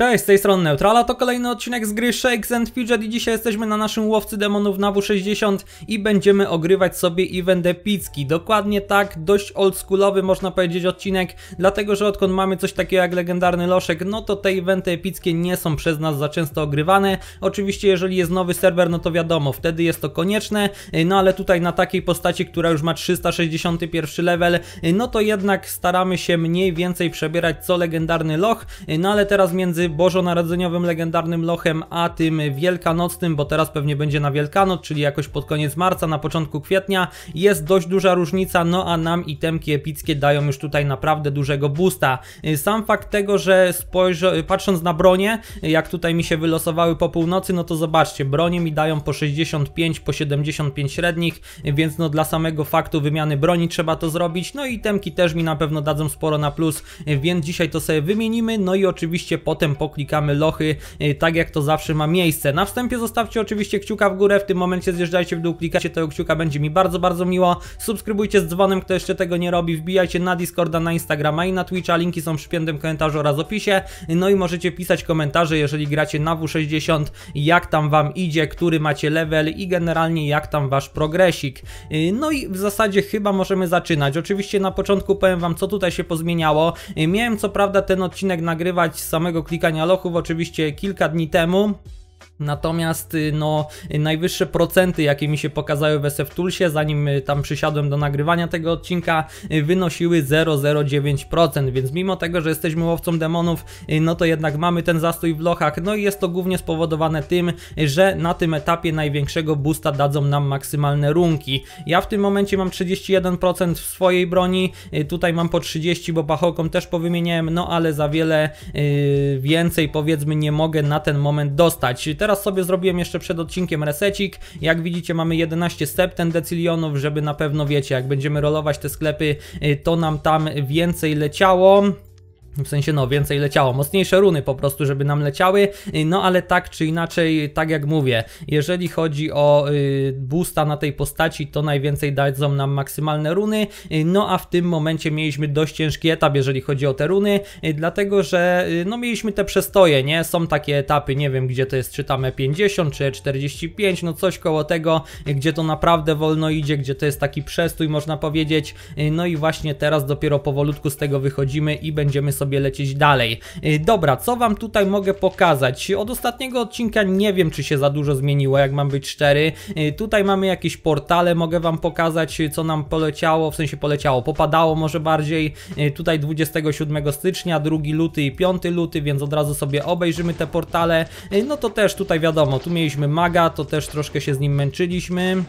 Cześć, z tej strony Neutrala, to kolejny odcinek z gry Shakes and Fidget i dzisiaj jesteśmy na naszym łowcy demonów na W60 i będziemy ogrywać sobie event epicki. Dokładnie tak, dość oldschoolowy można powiedzieć odcinek, dlatego że odkąd mamy coś takiego jak legendarny loszek, no to te eventy epickie nie są przez nas za często ogrywane. Oczywiście jeżeli jest nowy serwer, no to wiadomo, wtedy jest to konieczne, no ale tutaj na takiej postaci, która już ma 361 level, no to jednak staramy się mniej więcej przebierać co legendarny loch, no ale teraz między bożonarodzeniowym legendarnym lochem, a tym wielkanocnym, bo teraz pewnie będzie na Wielkanoc, czyli jakoś pod koniec marca, na początku kwietnia, jest dość duża różnica, no a nam itemki epickie dają już tutaj naprawdę dużego boosta. Sam fakt tego, że spojrzę, patrząc na bronie, jak tutaj mi się wylosowały po północy, no to zobaczcie, bronie mi dają po 65, po 75 średnich, więc no dla samego faktu wymiany broni trzeba to zrobić, no i itemki też mi na pewno dadzą sporo na plus, więc dzisiaj to sobie wymienimy, no i oczywiście potem poklikamy lochy, y, tak jak to zawsze ma miejsce. Na wstępie zostawcie oczywiście kciuka w górę, w tym momencie zjeżdżajcie w dół, klikacie tego kciuka, będzie mi bardzo, bardzo miło. Subskrybujcie z dzwonem, kto jeszcze tego nie robi, wbijajcie na Discorda, na Instagrama i na Twitcha, linki są w przypiętym komentarzu oraz opisie. No i możecie pisać komentarze, jeżeli gracie na W60, jak tam Wam idzie, który macie level i generalnie jak tam Wasz progresik. Y, no i w zasadzie chyba możemy zaczynać. Oczywiście na początku powiem Wam, co tutaj się pozmieniało. Y, miałem co prawda ten odcinek nagrywać z samego klika oczywiście kilka dni temu. Natomiast y, no, najwyższe procenty, jakie mi się pokazały w SF Toolsie, zanim y, tam przysiadłem do nagrywania tego odcinka, y, wynosiły 0,09%, więc mimo tego, że jesteśmy łowcą demonów, no to jednak mamy ten zastój w lochach, no i jest to głównie spowodowane tym, że na tym etapie największego boosta dadzą nam maksymalne runki. Ja w tym momencie mam 31% w swojej broni, tutaj mam po 30, bo pachoką też powymieniałem, no ale za wiele yy, więcej powiedzmy nie mogę na ten moment dostać. Teraz sobie zrobiłem jeszcze przed odcinkiem resecik. Jak widzicie mamy 11 septen decylionów, żeby na pewno wiecie, jak będziemy rolować te sklepy, y, to nam tam więcej leciało. W sensie no więcej leciało, mocniejsze runy po prostu, żeby nam leciały, y, no ale tak czy inaczej, tak jak mówię, jeżeli chodzi o y, boosta na tej postaci, to najwięcej dadzą nam maksymalne runy, y, no a w tym momencie mieliśmy dość ciężki etap, jeżeli chodzi o te runy, y, dlatego że no mieliśmy te przestoje, nie? Są takie etapy, nie wiem gdzie to jest, czytamy 50 czy 45, e e no coś koło tego, gdzie to naprawdę wolno idzie, gdzie to jest taki przestój można powiedzieć, no i właśnie teraz dopiero powolutku z tego wychodzimy i będziemy sobie sobie lecieć dalej. Y, dobra, co wam tutaj mogę pokazać? Od ostatniego odcinka nie wiem, czy się za dużo zmieniło, jak mam być szczery. Y, tutaj mamy jakieś portale, mogę wam pokazać, y, co nam poleciało, w sensie poleciało, popadało może bardziej. Tutaj 27 stycznia, 2 luty i 5 luty, więc od razu sobie obejrzymy te portale. No to też tutaj wiadomo, tu mieliśmy Maga, to też troszkę się z nim męczyliśmy.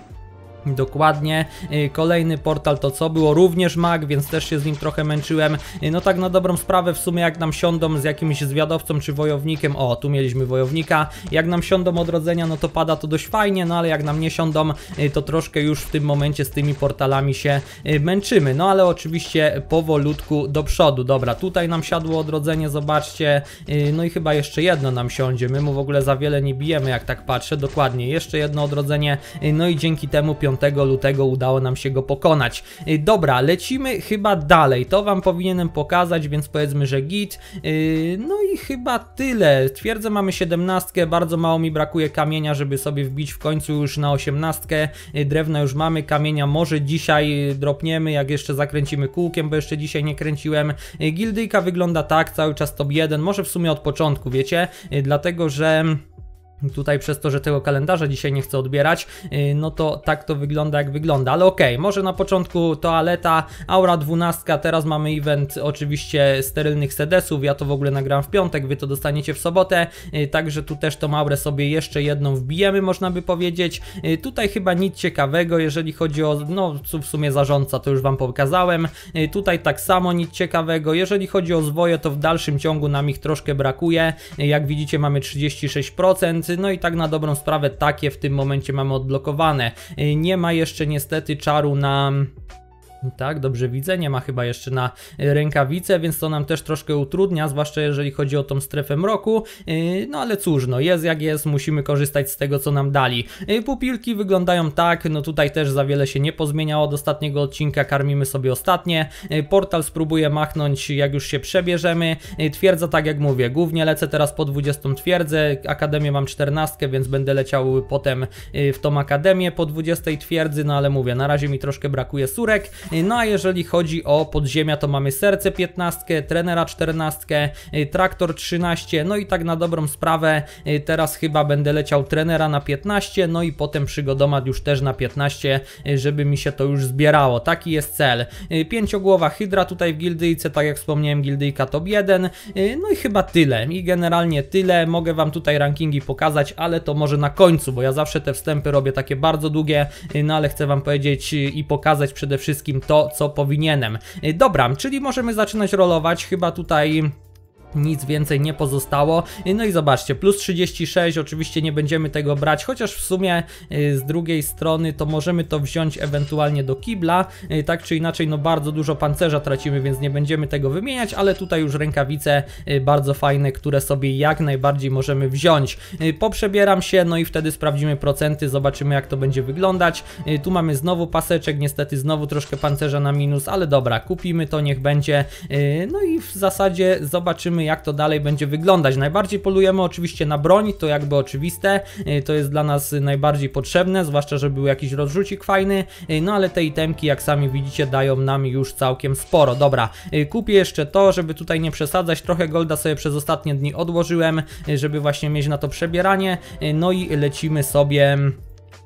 Dokładnie. Y, kolejny portal to co było? Również mag, więc też się z nim trochę męczyłem. Y, no tak na dobrą sprawę w sumie jak nam siądą z jakimś zwiadowcą czy wojownikiem, o tu mieliśmy wojownika, jak nam siądą odrodzenia no to pada to dość fajnie, no ale jak nam nie siądą y, to troszkę już w tym momencie z tymi portalami się męczymy. No ale oczywiście powolutku do przodu. Dobra, tutaj nam siadło odrodzenie, zobaczcie. No i chyba jeszcze jedno nam siądzie. My mu w ogóle za wiele nie bijemy jak tak patrzę. Dokładnie, jeszcze jedno odrodzenie. No i dzięki temu piątego 5 lutego udało nam się go pokonać. Y, dobra, lecimy chyba dalej, to wam powinienem pokazać, więc powiedzmy, że git. Y, no i chyba tyle. Twierdzę mamy 17, bardzo mało mi brakuje kamienia, żeby sobie wbić w końcu już na 18. Y, drewna już mamy, kamienia może dzisiaj dropniemy, jak jeszcze zakręcimy kółkiem, bo jeszcze dzisiaj nie kręciłem. Gildyjka wygląda tak, cały czas top 1, może w sumie od początku, wiecie? Dlatego, że tutaj przez to, że tego kalendarza dzisiaj nie chcę odbierać, y, no to tak to wygląda jak wygląda, ale okej, okay, może na początku toaleta, Aura 12, teraz mamy event oczywiście sterylnych sedesów, ja to w ogóle nagram w piątek, Wy to dostaniecie w sobotę, y, także tu też tą Aurę sobie jeszcze jedną wbijemy, można by powiedzieć, y, tutaj chyba nic ciekawego, jeżeli chodzi o, no w sumie zarządca, to już Wam pokazałem, tutaj tak samo nic ciekawego, jeżeli chodzi o zwoje, to w dalszym ciągu nam ich troszkę brakuje, jak widzicie mamy 36%, tysięcy, no i tak na dobrą sprawę takie w tym momencie mamy odblokowane. Y, nie ma jeszcze niestety czaru na... Tak, dobrze widzę, nie ma chyba jeszcze na rękawice, więc to nam też troszkę utrudnia, zwłaszcza jeżeli chodzi o tą strefę mroku. Y, no ale cóż, no jest jak jest, musimy korzystać z tego, co nam dali. Y, pupilki wyglądają tak, no tutaj też za wiele się nie pozmieniało od ostatniego odcinka, karmimy sobie ostatnie. Y, portal spróbuję machnąć, jak już się przebierzemy. Twierdza, tak jak mówię, głównie lecę teraz po 20 twierdzę, akademię mam 14, więc będę leciał potem w tą akademię po 20 twierdzy, no ale mówię, na razie mi troszkę brakuje surek. No a jeżeli chodzi o podziemia, to mamy serce 15, trenera 14, y, traktor 13, no i tak na dobrą sprawę y, teraz chyba będę leciał trenera na 15, no i potem przygodomat już też na 15, y, żeby mi się to już zbierało. Taki jest cel. Pięciogłowa hydra tutaj w gildyjce, tak jak wspomniałem, gildyjka top 1, no i chyba tyle. I generalnie tyle. Mogę Wam tutaj rankingi pokazać, ale to może na końcu, bo ja zawsze te wstępy robię takie bardzo długie, no ale chcę Wam powiedzieć i pokazać przede wszystkim to, co powinienem. Y, dobra, czyli możemy zaczynać rolować, chyba tutaj nic więcej nie pozostało. No i zobaczcie, plus 36, oczywiście nie będziemy tego brać, chociaż w sumie y, z drugiej strony to możemy to wziąć ewentualnie do kibla, y, tak czy inaczej no bardzo dużo pancerza tracimy, więc nie będziemy tego wymieniać, ale tutaj już rękawice y, bardzo fajne, które sobie jak najbardziej możemy wziąć. Poprzebieram się, no i wtedy sprawdzimy procenty, zobaczymy jak to będzie wyglądać. Tu mamy znowu paseczek, niestety znowu troszkę pancerza na minus, ale dobra, kupimy to, niech będzie. No i w zasadzie zobaczymy jak to dalej będzie wyglądać. Najbardziej polujemy oczywiście na broń, to jakby oczywiste, y, to jest dla nas najbardziej potrzebne, zwłaszcza, że był jakiś rozrzucik fajny, y, no ale te itemki, jak sami widzicie, dają nam już całkiem sporo. Dobra, y, kupię jeszcze to, żeby tutaj nie przesadzać, trochę golda sobie przez ostatnie dni odłożyłem, żeby właśnie mieć na to przebieranie, no i lecimy sobie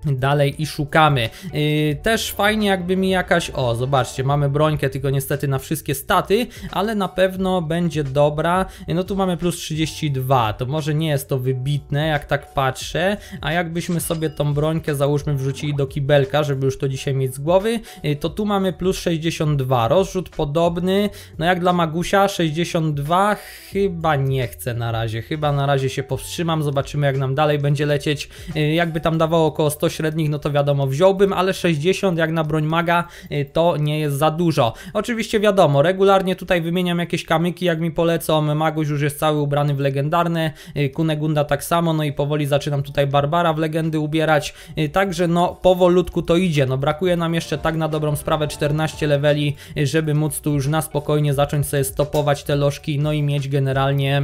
dalej i szukamy. Yy, też fajnie jakby mi jakaś, o zobaczcie, mamy brońkę tylko niestety na wszystkie staty, ale na pewno będzie dobra. Y, no tu mamy plus 32, to może nie jest to wybitne jak tak patrzę, a jakbyśmy sobie tą brońkę załóżmy wrzucili do kibelka, żeby już to dzisiaj mieć z głowy, yy, to tu mamy plus 62, rozrzut podobny, no jak dla Magusia 62 chyba nie chcę na razie, chyba na razie się powstrzymam, zobaczymy jak nam dalej będzie lecieć, yy, jakby tam dawało około 100 średnich, no to wiadomo, wziąłbym, ale 60 jak na broń maga y, to nie jest za dużo. Oczywiście wiadomo, regularnie tutaj wymieniam jakieś kamyki, jak mi polecą. Maguś już jest cały ubrany w legendarne, y, Kunegunda tak samo, no i powoli zaczynam tutaj Barbara w legendy ubierać. Y, także no, powolutku to idzie. No brakuje nam jeszcze tak na dobrą sprawę 14 leveli, żeby móc tu już na spokojnie zacząć sobie stopować te lożki, no i mieć generalnie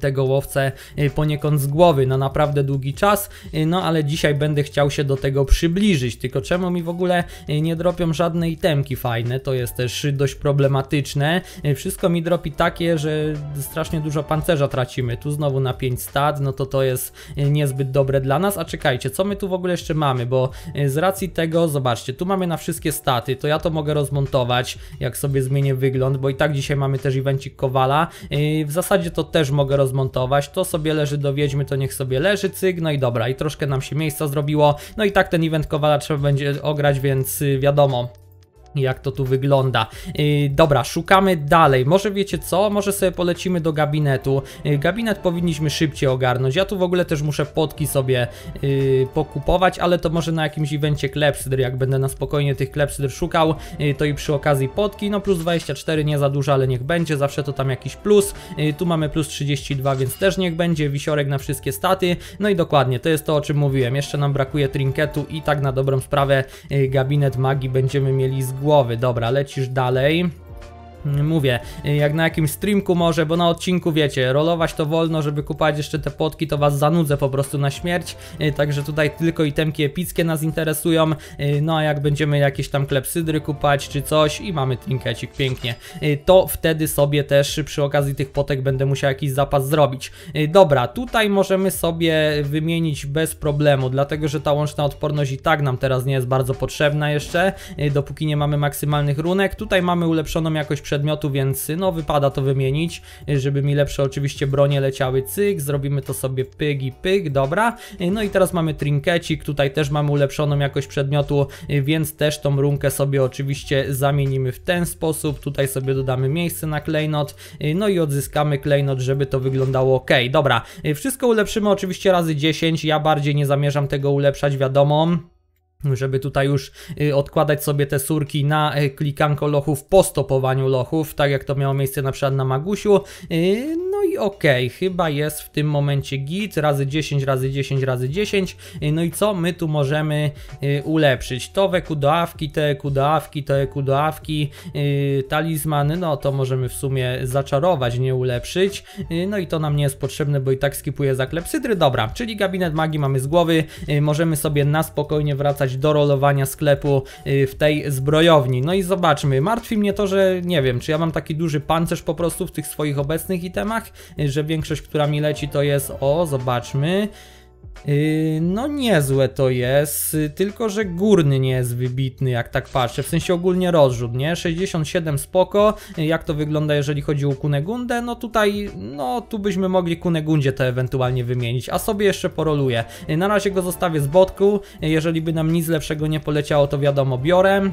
tego łowcę y, poniekąd z głowy na naprawdę długi czas, y, no ale dzisiaj będę chciał się do tego przybliżyć, tylko czemu mi w ogóle y, nie dropią żadne itemki fajne, to jest też dość problematyczne, wszystko mi dropi takie, że strasznie dużo pancerza tracimy, tu znowu na 5 stad, no to to jest niezbyt dobre dla nas, a czekajcie, co my tu w ogóle jeszcze mamy, bo z racji tego, zobaczcie, tu mamy na wszystkie staty, to ja to mogę rozmontować, jak sobie zmienię wygląd, bo i tak dzisiaj mamy też evencik Kowala, w zasadzie to też mogę rozmontować, to sobie leży do Wiedźmy, to niech sobie leży, cygno no i dobra, i troszkę nam się miejsca zrobiło, no i tak ten event Kowala trzeba będzie ograć, więc y, wiadomo, jak to tu wygląda. Yy, dobra, szukamy dalej. Może wiecie co? Może sobie polecimy do gabinetu. Yy, gabinet powinniśmy szybciej ogarnąć. Ja tu w ogóle też muszę potki sobie yy, pokupować, ale to może na jakimś evencie klepsydr, jak będę na spokojnie tych klepsydr szukał, y, to i przy okazji potki. No plus 24, nie za dużo, ale niech będzie. Zawsze to tam jakiś plus. Y, tu mamy plus 32, więc też niech będzie. Wisiorek na wszystkie staty. No i dokładnie, to jest to, o czym mówiłem. Jeszcze nam brakuje trinketu i tak na dobrą sprawę y, gabinet magii będziemy mieli z głowy. Dobra, lecisz dalej. Mówię, jak na jakimś streamku może, bo na odcinku wiecie, rolować to wolno, żeby kupować jeszcze te potki, to was zanudzę po prostu na śmierć. E, także tutaj tylko itemki epickie nas interesują. E, no a jak będziemy jakieś tam klepsydry kupać czy coś i mamy trinkecik pięknie, e, to wtedy sobie też przy okazji tych potek będę musiał jakiś zapas zrobić. Dobra, tutaj możemy sobie wymienić bez problemu, dlatego że ta łączna odporność i tak nam teraz nie jest bardzo potrzebna jeszcze, dopóki nie mamy maksymalnych runek. Tutaj mamy ulepszoną jakość przedmiotu, więc no wypada to wymienić, żeby mi lepsze oczywiście bronie leciały cyk, zrobimy to sobie pyg i pyg, dobra. No i teraz mamy trinkecik, tutaj też mamy ulepszoną jakość przedmiotu, więc też tą runkę sobie oczywiście zamienimy w ten sposób, tutaj sobie dodamy miejsce na klejnot, no i odzyskamy klejnot, żeby to wyglądało ok. Dobra, wszystko ulepszymy oczywiście razy 10, ja bardziej nie zamierzam tego ulepszać, wiadomo żeby tutaj już y, odkładać sobie te surki na e, klikanko lochów po stopowaniu lochów, tak jak to miało miejsce na przykład na Magusiu. Y, no i okej, okay, chyba jest w tym momencie git, razy 10, razy 10, razy 10. Y, no i co my tu możemy ulepszyć? To weku do awki, te eku do awki, te eku do awki, talizmany, no to możemy w sumie zaczarować, nie ulepszyć. No i to nam nie jest potrzebne, bo i tak skipuje zaklepsydry. Dobra, czyli gabinet magii mamy z głowy, możemy sobie na spokojnie wracać do rolowania sklepu y, w tej zbrojowni. No i zobaczmy, martwi mnie to, że nie wiem, czy ja mam taki duży pancerz po prostu w tych swoich obecnych itemach, y, że większość, która mi leci to jest, o zobaczmy, Yy, no niezłe to jest, y, tylko że górny nie jest wybitny jak tak patrzę, w sensie ogólnie rozrzut, nie? 67 spoko, y, jak to wygląda jeżeli chodzi o Kunegundę, no tutaj, no tu byśmy mogli Kunegundzie to ewentualnie wymienić, a sobie jeszcze poroluję. Y, na razie go zostawię z botku, jeżeli by nam nic lepszego nie poleciało to wiadomo biorę.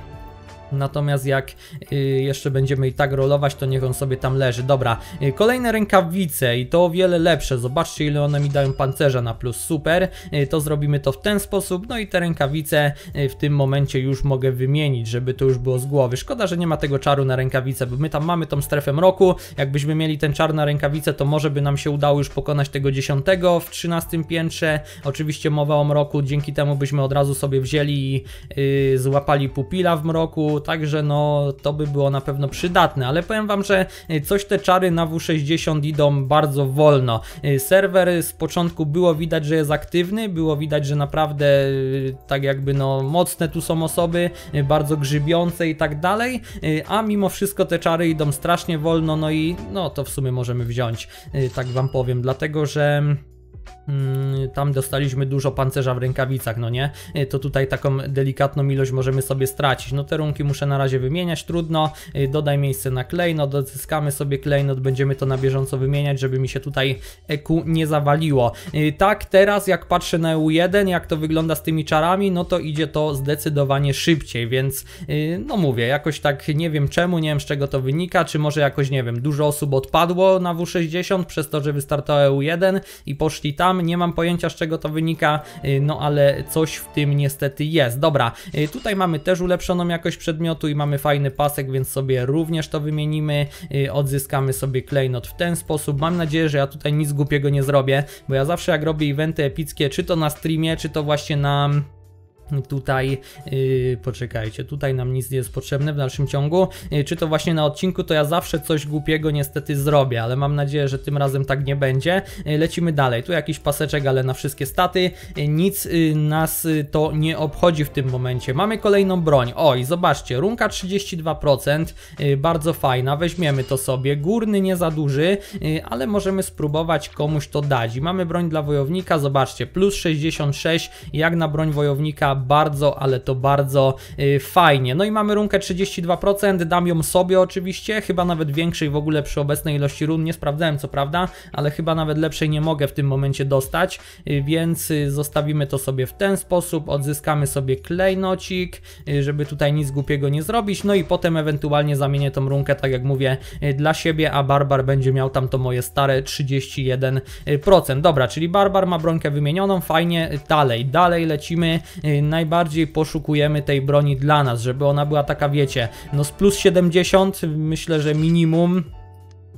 Natomiast jak y, jeszcze będziemy i tak rolować, to niech on sobie tam leży. Dobra, y, kolejne rękawice i to o wiele lepsze. Zobaczcie ile one mi dają pancerza na plus, super. Y, to zrobimy to w ten sposób, no i te rękawice w tym momencie już mogę wymienić, żeby to już było z głowy. Szkoda, że nie ma tego czaru na rękawice, bo my tam mamy tą strefę mroku. Jakbyśmy mieli ten czar na rękawice, to może by nam się udało już pokonać tego dziesiątego w 13 piętrze. Oczywiście mowa o mroku, dzięki temu byśmy od razu sobie wzięli i yy, złapali pupila w mroku wyglądało tak, że no to by było na pewno przydatne, ale powiem Wam, że e, coś te czary na W60 idą bardzo wolno. E, serwer z początku było widać, że jest aktywny, było widać, że naprawdę e, tak jakby no mocne tu są osoby, bardzo grzybiące i tak dalej, a mimo wszystko te czary idą strasznie wolno, no i no to w sumie możemy wziąć, tak Wam powiem, dlatego że... Mm, tam dostaliśmy dużo pancerza w rękawicach, no nie? Y, to tutaj taką delikatną ilość możemy sobie stracić. No te runki muszę na razie wymieniać, trudno. Y, dodaj miejsce na klejnot, odzyskamy sobie klejnot, będziemy to na bieżąco wymieniać, żeby mi się tutaj EQ nie zawaliło. Y, tak, teraz jak patrzę na EU1, jak to wygląda z tymi czarami, no to idzie to zdecydowanie szybciej, więc no mówię, jakoś tak nie wiem czemu, nie wiem z czego to wynika, czy może jakoś, nie wiem, dużo osób odpadło na W60 przez to, że wystartował EU1 i poszli jeśli tam, nie mam pojęcia z czego to wynika, y, no ale coś w tym niestety jest. Dobra, y, tutaj mamy też ulepszoną jakość przedmiotu i mamy fajny pasek, więc sobie również to wymienimy, y, odzyskamy sobie klejnot w ten sposób. Mam nadzieję, że ja tutaj nic głupiego nie zrobię, bo ja zawsze jak robię eventy epickie, czy to na streamie, czy to właśnie na Tutaj yy, poczekajcie, tutaj nam nic nie jest potrzebne w dalszym ciągu. Yy, czy to właśnie na odcinku, to ja zawsze coś głupiego niestety zrobię, ale mam nadzieję, że tym razem tak nie będzie. Yy, lecimy dalej. Tu jakiś paseczek, ale na wszystkie staty. Y, nic y, nas y, to nie obchodzi w tym momencie. Mamy kolejną broń. Oj, zobaczcie, runka 32%, bardzo fajna, weźmiemy to sobie. Górny nie za duży, ale możemy spróbować komuś to dać. I mamy broń dla wojownika, zobaczcie, plus 66, jak na broń wojownika bardzo, ale to bardzo y, fajnie. No i mamy runkę 32%, dam ją sobie oczywiście, chyba nawet większej w ogóle przy obecnej ilości run, nie sprawdzałem co prawda, ale chyba nawet lepszej nie mogę w tym momencie dostać, y, więc y, zostawimy to sobie w ten sposób, odzyskamy sobie klejnocik, żeby tutaj nic głupiego nie zrobić, no i potem ewentualnie zamienię tą runkę, tak jak mówię, dla siebie, a Barbar będzie miał tam to moje stare 31%. Dobra, czyli Barbar ma brońkę wymienioną, fajnie, dalej, dalej lecimy najbardziej poszukujemy tej broni dla nas, żeby ona była taka, wiecie, no z plus 70 myślę, że minimum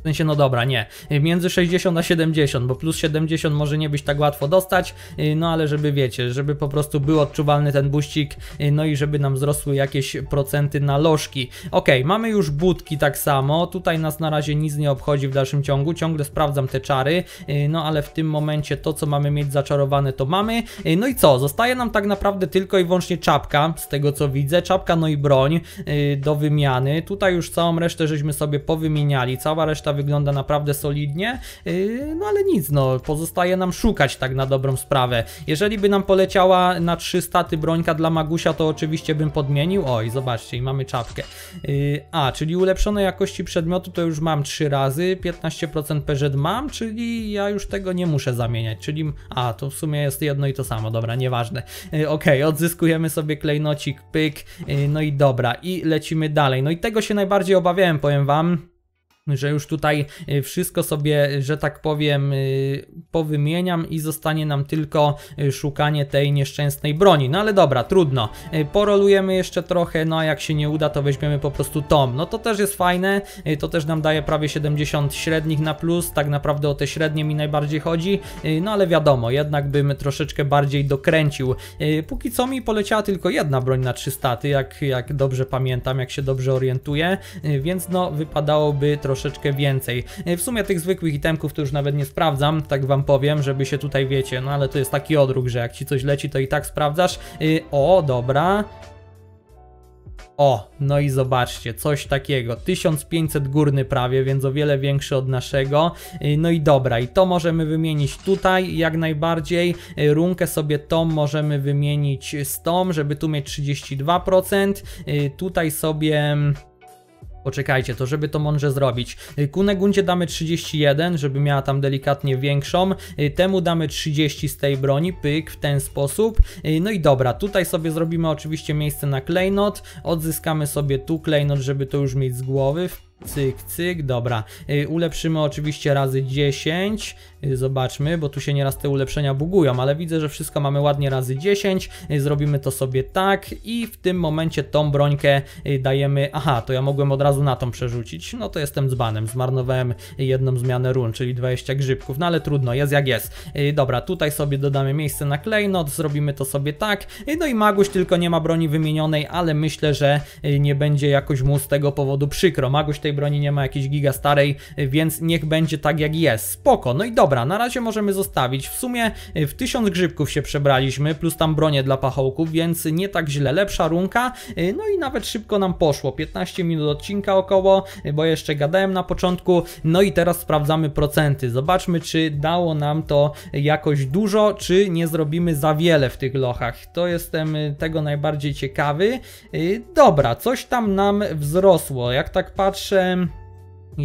sensie, no dobra, nie. Między 60 a 70, bo plus 70 może nie być tak łatwo dostać, y, no ale żeby wiecie, żeby po prostu był odczuwalny ten buścik, y, no i żeby nam wzrosły jakieś procenty na lożki. Ok, mamy już budki tak samo, tutaj nas na razie nic nie obchodzi w dalszym ciągu, ciągle sprawdzam te czary, y, no ale w tym momencie to, co mamy mieć zaczarowane, to mamy. No i co, zostaje nam tak naprawdę tylko i wyłącznie czapka, z tego co widzę, czapka no i broń do wymiany. Tutaj już całą resztę żeśmy sobie powymieniali, cała reszta wygląda naprawdę solidnie, y, no ale nic, no pozostaje nam szukać tak na dobrą sprawę. Jeżeli by nam poleciała na 3 staty brońka dla Magusia, to oczywiście bym podmienił, oj zobaczcie i mamy czapkę. Y, a, czyli ulepszonej jakości przedmiotu to już mam 3 razy, 15% PZ mam, czyli ja już tego nie muszę zamieniać, czyli, a to w sumie jest jedno i to samo, dobra, nieważne. Y, ok, odzyskujemy sobie klejnocik, pyk, no i dobra, i lecimy dalej. No i tego się najbardziej obawiałem, powiem wam że już tutaj y, wszystko sobie, że tak powiem, y, powymieniam i zostanie nam tylko y, szukanie tej nieszczęsnej broni. No ale dobra, trudno. Porolujemy jeszcze trochę, no a jak się nie uda, to weźmiemy po prostu tom. No to też jest fajne, to też nam daje prawie 70 średnich na plus, tak naprawdę o te średnie mi najbardziej chodzi, no ale wiadomo, jednak bym troszeczkę bardziej dokręcił. Póki co mi poleciała tylko jedna broń na 300, jak, jak dobrze pamiętam, jak się dobrze orientuję, więc no wypadałoby troszeczkę troszeczkę więcej. E, w sumie tych zwykłych itemków to już nawet nie sprawdzam, tak wam powiem, żeby się tutaj wiecie, no ale to jest taki odruch, że jak ci coś leci, to i tak sprawdzasz. E, o, dobra. O, no i zobaczcie, coś takiego. 1500 górny prawie, więc o wiele większy od naszego. E, no i dobra, i to możemy wymienić tutaj jak najbardziej. Runkę sobie tą możemy wymienić z tą, żeby tu mieć 32%. Tutaj sobie... Mm, Poczekajcie, to żeby to mądrze zrobić. Y, Kunegundzie damy 31, żeby miała tam delikatnie większą. Y, temu damy 30 z tej broni, pyk, w ten sposób. Y, no i dobra, tutaj sobie zrobimy oczywiście miejsce na klejnot. Odzyskamy sobie tu klejnot, żeby to już mieć z głowy. Cyk, cyk, dobra. Ulepszymy oczywiście razy 10. Y, zobaczmy, bo tu się nieraz te ulepszenia bugują, ale widzę, że wszystko mamy ładnie razy 10. Y, zrobimy to sobie tak i w tym momencie tą brońkę y, dajemy... Aha, to ja mogłem od razu na tą przerzucić. No to jestem dzbanem, zmarnowałem jedną zmianę run, czyli 20 grzybków, no ale trudno, jest jak jest. Dobra, tutaj sobie dodamy miejsce na klejnot, zrobimy to sobie tak. No i Maguś tylko nie ma broni wymienionej, ale myślę, że nie będzie jakoś mu z tego powodu przykro. Maguś tej broni nie ma jakiejś giga starej, więc niech będzie tak jak jest. Spoko, no i dobra dobra, na razie możemy zostawić. W sumie y, w 1000 grzybków się przebraliśmy, plus tam bronie dla pachołków, więc nie tak źle. Lepsza runka, y, no i nawet szybko nam poszło. 15 minut odcinka około, y, bo jeszcze gadałem na początku. No i teraz sprawdzamy procenty. Zobaczmy, czy dało nam to jakoś dużo, czy nie zrobimy za wiele w tych lochach. To jestem tego najbardziej ciekawy. Dobra, coś tam nam wzrosło. Jak tak patrzę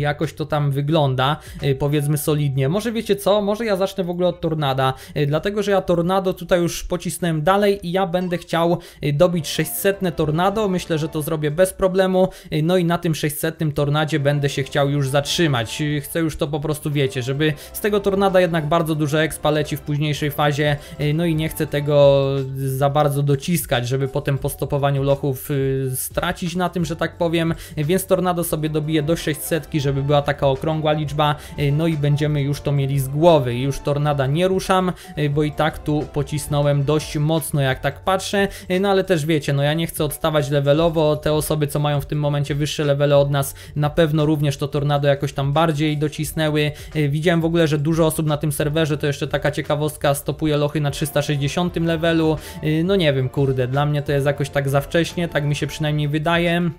jakoś to tam wygląda, y, powiedzmy solidnie. Może wiecie co, może ja zacznę w ogóle od Tornada, y, dlatego że ja Tornado tutaj już pocisnąłem dalej i ja będę chciał y, dobić 600 Tornado, myślę, że to zrobię bez problemu, no i na tym 600 Tornadzie będę się chciał już zatrzymać. Chcę już to po prostu, wiecie, żeby z tego Tornada jednak bardzo dużo expa leci w późniejszej fazie, no i nie chcę tego za bardzo dociskać, żeby potem po stopowaniu lochów stracić na tym, że tak powiem, więc Tornado sobie dobije do 600, żeby była taka okrągła liczba, y, no i będziemy już to mieli z głowy. Już tornada nie ruszam, y, bo i tak tu pocisnąłem dość mocno, jak tak patrzę, y, no ale też wiecie, no ja nie chcę odstawać levelowo, te osoby, co mają w tym momencie wyższe levele od nas, na pewno również to tornado jakoś tam bardziej docisnęły. Widziałem w ogóle, że dużo osób na tym serwerze, to jeszcze taka ciekawostka, stopuje lochy na 360 levelu, no nie wiem, kurde, dla mnie to jest jakoś tak za wcześnie, tak mi się przynajmniej wydaje.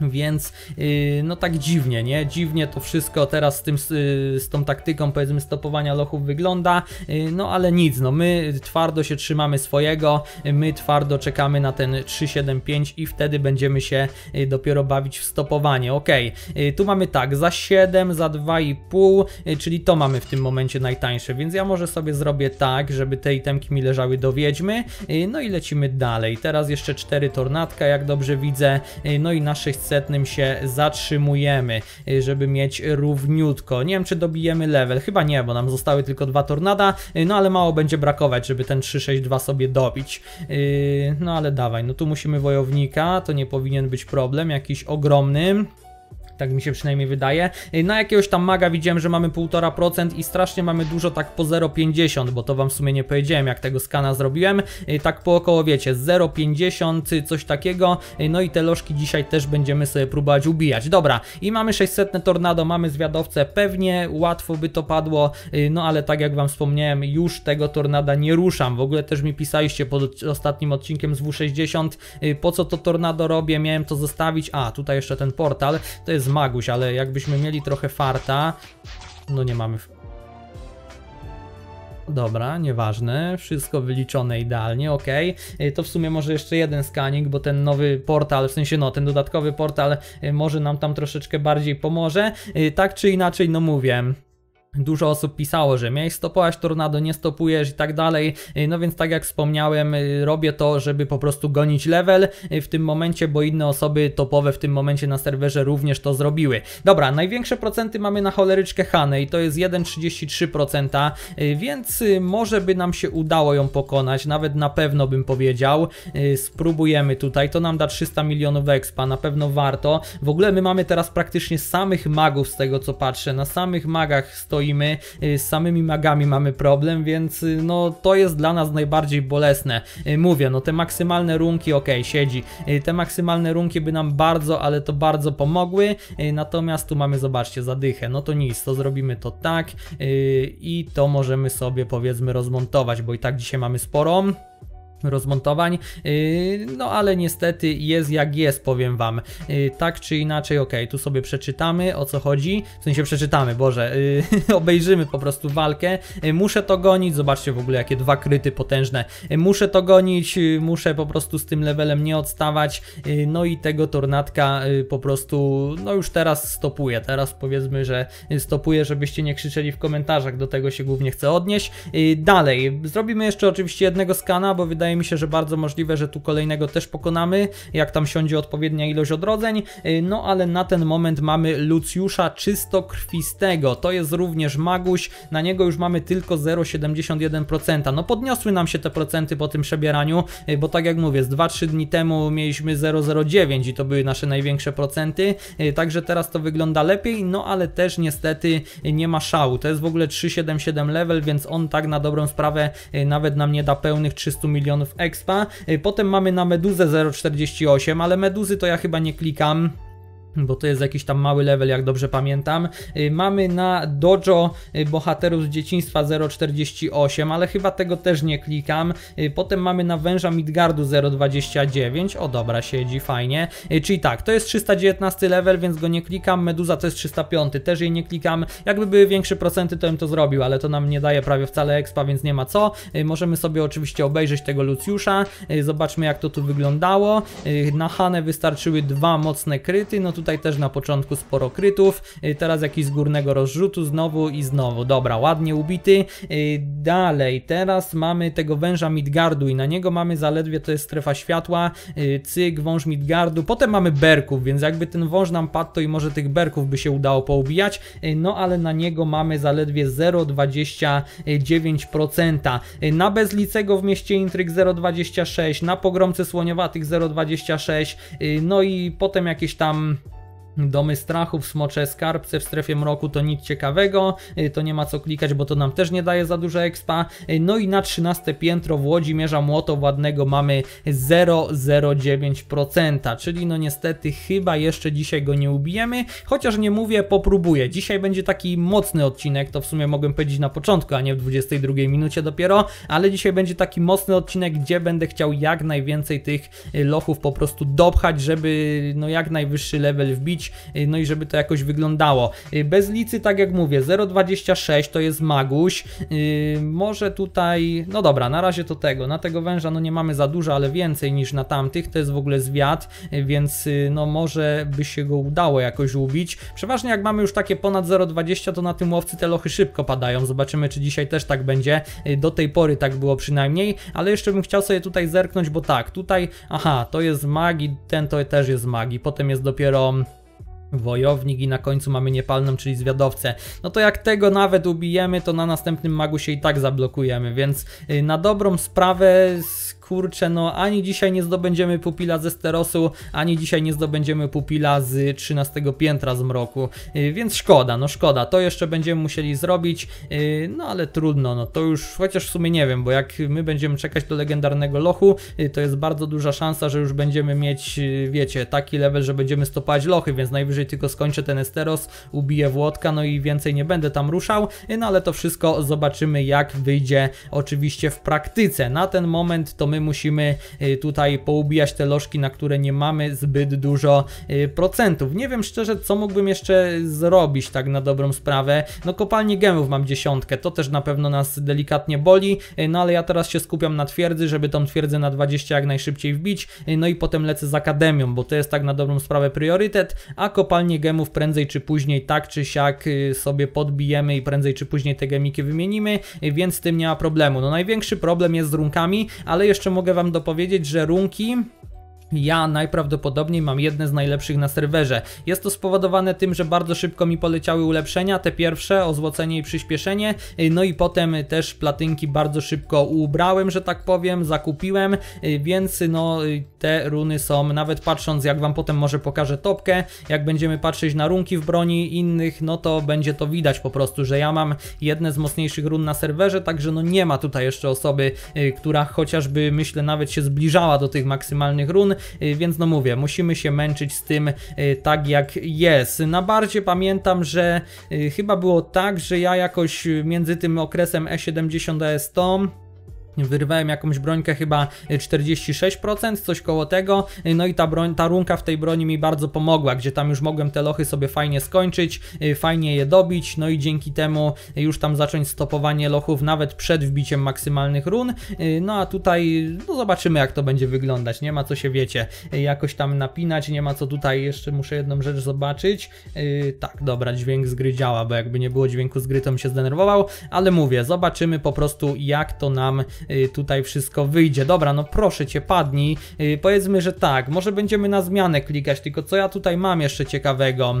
Więc yy, no tak dziwnie, nie? Dziwnie to wszystko teraz z, tym, yy, z tą taktyką powiedzmy stopowania lochów wygląda, yy, no ale nic, no my twardo się trzymamy swojego, my twardo czekamy na ten 375 i wtedy będziemy się y, dopiero bawić w stopowanie. Ok, tu mamy tak, za 7, za 2,5, yy, czyli to mamy w tym momencie najtańsze, więc ja może sobie zrobię tak, żeby te itemki mi leżały do wiedźmy, y, no i lecimy dalej. Teraz jeszcze 4 tornadka, jak dobrze widzę, y, no i na 6 setnym się zatrzymujemy, y, żeby mieć równiutko. Nie wiem, czy dobijemy level. Chyba nie, bo nam zostały tylko dwa tornada, y, no ale mało będzie brakować, żeby ten 362 sobie dobić. Y, no ale dawaj, no tu musimy wojownika, to nie powinien być problem jakiś ogromny. Tak mi się przynajmniej wydaje. Y, na jakiegoś tam maga widziałem, że mamy 1,5% i strasznie mamy dużo tak po 0,50, bo to wam w sumie nie powiedziałem jak tego skana zrobiłem. Y, tak po około wiecie, 0,50, y, coś takiego. No i te lożki dzisiaj też będziemy sobie próbować ubijać. Dobra, i mamy 600 tornado, mamy zwiadowcę, pewnie łatwo by to padło, no ale tak jak wam wspomniałem, już tego tornada nie ruszam. W ogóle też mi pisaliście pod ostatnim odcinkiem z W60, po co to tornado robię, miałem to zostawić. A, tutaj jeszcze ten portal, to jest jest Maguś, ale jakbyśmy mieli trochę farta... No nie mamy... Dobra, nieważne, wszystko wyliczone idealnie, ok. To w sumie może jeszcze jeden skanik, bo ten nowy portal, w sensie no, ten dodatkowy portal y, może nam tam troszeczkę bardziej pomoże. Y, tak czy inaczej, no mówię, Dużo osób pisało, że miałeś stopować tornado, nie stopujesz i tak dalej. No więc tak jak wspomniałem, y, robię to, żeby po prostu gonić level y, w tym momencie, bo inne osoby topowe w tym momencie na serwerze również to zrobiły. Dobra, największe procenty mamy na choleryczkę Hanę i to jest 1,33%, y, więc może by nam się udało ją pokonać, nawet na pewno bym powiedział. Spróbujemy tutaj, to nam da 300 milionów expa, na pewno warto. W ogóle my mamy teraz praktycznie samych magów z tego co patrzę, na samych magach stoi Y, z samymi magami mamy problem, więc y, no to jest dla nas najbardziej bolesne. Y, mówię, no te maksymalne runki, ok, siedzi. Te maksymalne runki by nam bardzo, ale to bardzo pomogły, natomiast tu mamy, zobaczcie, zadychę, no to nic, to zrobimy to tak i to możemy sobie powiedzmy rozmontować, bo i tak dzisiaj mamy sporą rozmontowań, y, no ale niestety jest jak jest, powiem Wam. Y, tak czy inaczej, ok, tu sobie przeczytamy o co chodzi, w sensie przeczytamy, Boże, y, obejrzymy po prostu walkę, muszę to gonić, zobaczcie w ogóle jakie dwa kryty potężne, muszę to gonić, muszę po prostu z tym levelem nie odstawać, no i tego tornadka po prostu, no już teraz stopuję, teraz powiedzmy, że stopuję, żebyście nie krzyczeli w komentarzach, do tego się głównie chcę odnieść. Dalej, zrobimy jeszcze oczywiście jednego skana, bo wydaje wydaje mi się, że bardzo możliwe, że tu kolejnego też pokonamy, jak tam siądzie odpowiednia ilość odrodzeń, y, no ale na ten moment mamy Lucjusza czystokrwistego, to jest również Maguś, na niego już mamy tylko 0,71%, no podniosły nam się te procenty po tym przebieraniu, y, bo tak jak mówię, z 2-3 dni temu mieliśmy 0,09 i to były nasze największe procenty, y, także teraz to wygląda lepiej, no ale też niestety nie ma szału, to jest w ogóle 3,77 level, więc on tak na dobrą sprawę nawet nam nie da pełnych 300 milionów milionów expa. Y, potem mamy na Meduzę 0,48, ale Meduzy to ja chyba nie klikam bo to jest jakiś tam mały level, jak dobrze pamiętam. Y, mamy na Dojo y, bohaterów z dzieciństwa 0,48, ale chyba tego też nie klikam. Y, potem mamy na węża Midgardu 0,29, o dobra, siedzi, fajnie. Czyli tak, to jest 319 level, więc go nie klikam. Meduza to jest 305, też jej nie klikam. Jakby były większe procenty, to bym to zrobił, ale to nam nie daje prawie wcale expa, więc nie ma co. Możemy sobie oczywiście obejrzeć tego Lucjusza, zobaczmy jak to tu wyglądało. Na Hanę wystarczyły dwa mocne kryty, no tu tutaj też na początku sporo krytów, y, teraz jakiś z górnego rozrzutu znowu i znowu, dobra, ładnie ubity, y, dalej, teraz mamy tego węża Midgardu i na niego mamy zaledwie, to jest strefa światła, y, cyk, wąż Midgardu, potem mamy berków, więc jakby ten wąż nam padł, to i może tych berków by się udało poubijać, no ale na niego mamy zaledwie 0,29%, na bezlicego w mieście Intryk 0,26, na pogromce słoniowatych 0,26, no i potem jakieś tam Domy strachów, smocze skarbce w strefie mroku to nic ciekawego, y, to nie ma co klikać, bo to nam też nie daje za dużo expa. Y, no i na 13 piętro w Łodzi Mierza Młoto Władnego mamy 0,09%, czyli no niestety chyba jeszcze dzisiaj go nie ubijemy, chociaż nie mówię, popróbuję. Dzisiaj będzie taki mocny odcinek, to w sumie mogłem powiedzieć na początku, a nie w 22 minucie dopiero, ale dzisiaj będzie taki mocny odcinek, gdzie będę chciał jak najwięcej tych y, lochów po prostu dopchać, żeby no jak najwyższy level wbić Y, no i żeby to jakoś wyglądało. Y, bez licy, tak jak mówię, 0,26 to jest maguś. Y, może tutaj, no dobra, na razie to tego. Na tego węża no nie mamy za dużo, ale więcej niż na tamtych. To jest w ogóle zwiat, więc no może by się go udało jakoś ubić. Przeważnie jak mamy już takie ponad 0,20 to na tym łowcy te lochy szybko padają. Zobaczymy czy dzisiaj też tak będzie. Do tej pory tak było przynajmniej, ale jeszcze bym chciał sobie tutaj zerknąć, bo tak, tutaj, aha, to jest magi, ten to też jest magi, potem jest dopiero wojownik i na końcu mamy niepalną, czyli zwiadowcę. No to jak tego nawet ubijemy, to na następnym magu się i tak zablokujemy, więc y, na dobrą sprawę kurczę, no ani dzisiaj nie zdobędziemy pupila ze sterosu, ani dzisiaj nie zdobędziemy pupila z 13 piętra z mroku, y, więc szkoda, no szkoda, to jeszcze będziemy musieli zrobić, y, no ale trudno, no to już, chociaż w sumie nie wiem, bo jak my będziemy czekać do legendarnego lochu, y, to jest bardzo duża szansa, że już będziemy mieć, wiecie, taki level, że będziemy stopać lochy, więc najwyżej tylko skończę ten esteros, ubiję Włodka, no i więcej nie będę tam ruszał, no ale to wszystko zobaczymy jak wyjdzie oczywiście w praktyce. Na ten moment to my my musimy y, tutaj poubijać te lożki, na które nie mamy zbyt dużo y, procentów. Nie wiem szczerze, co mógłbym jeszcze zrobić tak na dobrą sprawę. No kopalnie gemów mam dziesiątkę, to też na pewno nas delikatnie boli, y, no ale ja teraz się skupiam na twierdzy, żeby tą twierdzę na 20 jak najszybciej wbić, no i potem lecę z akademią, bo to jest tak na dobrą sprawę priorytet, a kopalnie gemów prędzej czy później tak czy siak sobie podbijemy i prędzej czy później te gemiki wymienimy, więc z tym nie ma problemu. No największy problem jest z runkami, ale jeszcze jeszcze mogę wam dopowiedzieć, że runki ja najprawdopodobniej mam jedne z najlepszych na serwerze. Jest to spowodowane tym, że bardzo szybko mi poleciały ulepszenia, te pierwsze, ozłocenie i przyspieszenie, y, no i potem też platynki bardzo szybko ubrałem, że tak powiem, zakupiłem, y, więc no y, te runy są, nawet patrząc jak Wam potem może pokażę topkę, jak będziemy patrzeć na runki w broni innych, no to będzie to widać po prostu, że ja mam jedne z mocniejszych run na serwerze, także no nie ma tutaj jeszcze osoby, która chociażby myślę nawet się zbliżała do tych maksymalnych run, Y, więc no mówię, musimy się męczyć z tym y, tak jak jest. Na barcie pamiętam, że y, chyba było tak, że ja jakoś między tym okresem E70 a S100 Wyrwałem jakąś brońkę chyba 46%, y, coś koło tego. Y, no i ta broń, ta runka w tej broni mi bardzo pomogła, gdzie tam już mogłem te lochy sobie fajnie skończyć, y, fajnie je dobić, no i dzięki temu już tam zacząć stopowanie lochów nawet przed wbiciem maksymalnych run. No a tutaj no zobaczymy jak to będzie wyglądać. Nie ma co się wiecie, jakoś tam napinać, nie ma co tutaj jeszcze muszę jedną rzecz zobaczyć. Tak, dobra, dźwięk z gry działa, bo jakby nie było dźwięku z gry, to bym się zdenerwował, ale mówię, zobaczymy po prostu jak to nam Y, tutaj wszystko wyjdzie. Dobra, no proszę cię, padnij. Y, powiedzmy, że tak, może będziemy na zmianę klikać, tylko co ja tutaj mam jeszcze ciekawego?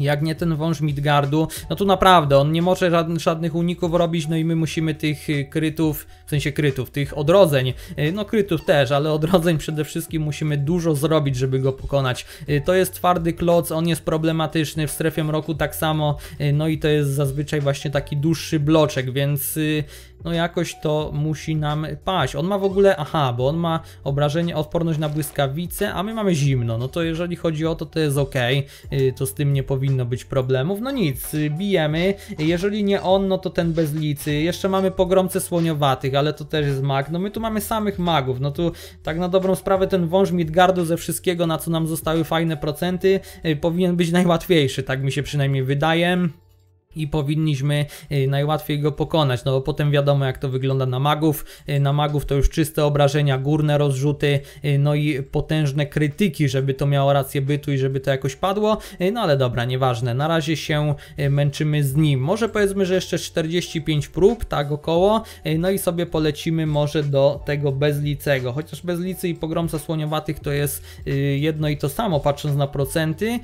jak nie ten wąż Midgardu, no tu naprawdę on nie może żadnych uników robić, no i my musimy tych y, krytów, w sensie krytów, tych odrodzeń, no krytów też, ale odrodzeń przede wszystkim musimy dużo zrobić, żeby go pokonać. To jest twardy kloc, on jest problematyczny, w strefie mroku tak samo, no i to jest zazwyczaj właśnie taki dłuższy bloczek, więc no jakoś to musi nam paść. On ma w ogóle, aha, bo on ma obrażenie, odporność na błyskawice, a my mamy zimno, no to jeżeli chodzi o to, to jest ok, to z tym nie powinno być problemów. No nic, y, bijemy, jeżeli nie on, no to ten bezlicy. Jeszcze mamy pogromcę słoniowatych, ale to też jest mag. No my tu mamy samych magów, no tu tak na dobrą sprawę ten wąż Midgardu ze wszystkiego, na co nam zostały fajne procenty, y, powinien być najłatwiejszy, tak mi się przynajmniej wydaje i powinniśmy y, najłatwiej go pokonać, no bo potem wiadomo jak to wygląda na magów, y, na magów to już czyste obrażenia, górne rozrzuty, y, no i potężne krytyki, żeby to miało rację bytu i żeby to jakoś padło, no ale dobra, nieważne, na razie się męczymy z nim, może powiedzmy, że jeszcze 45 prób, tak około, no i sobie polecimy może do tego bezlicego, chociaż bezlicy i pogromca słoniowatych to jest jedno i to samo, patrząc na procenty,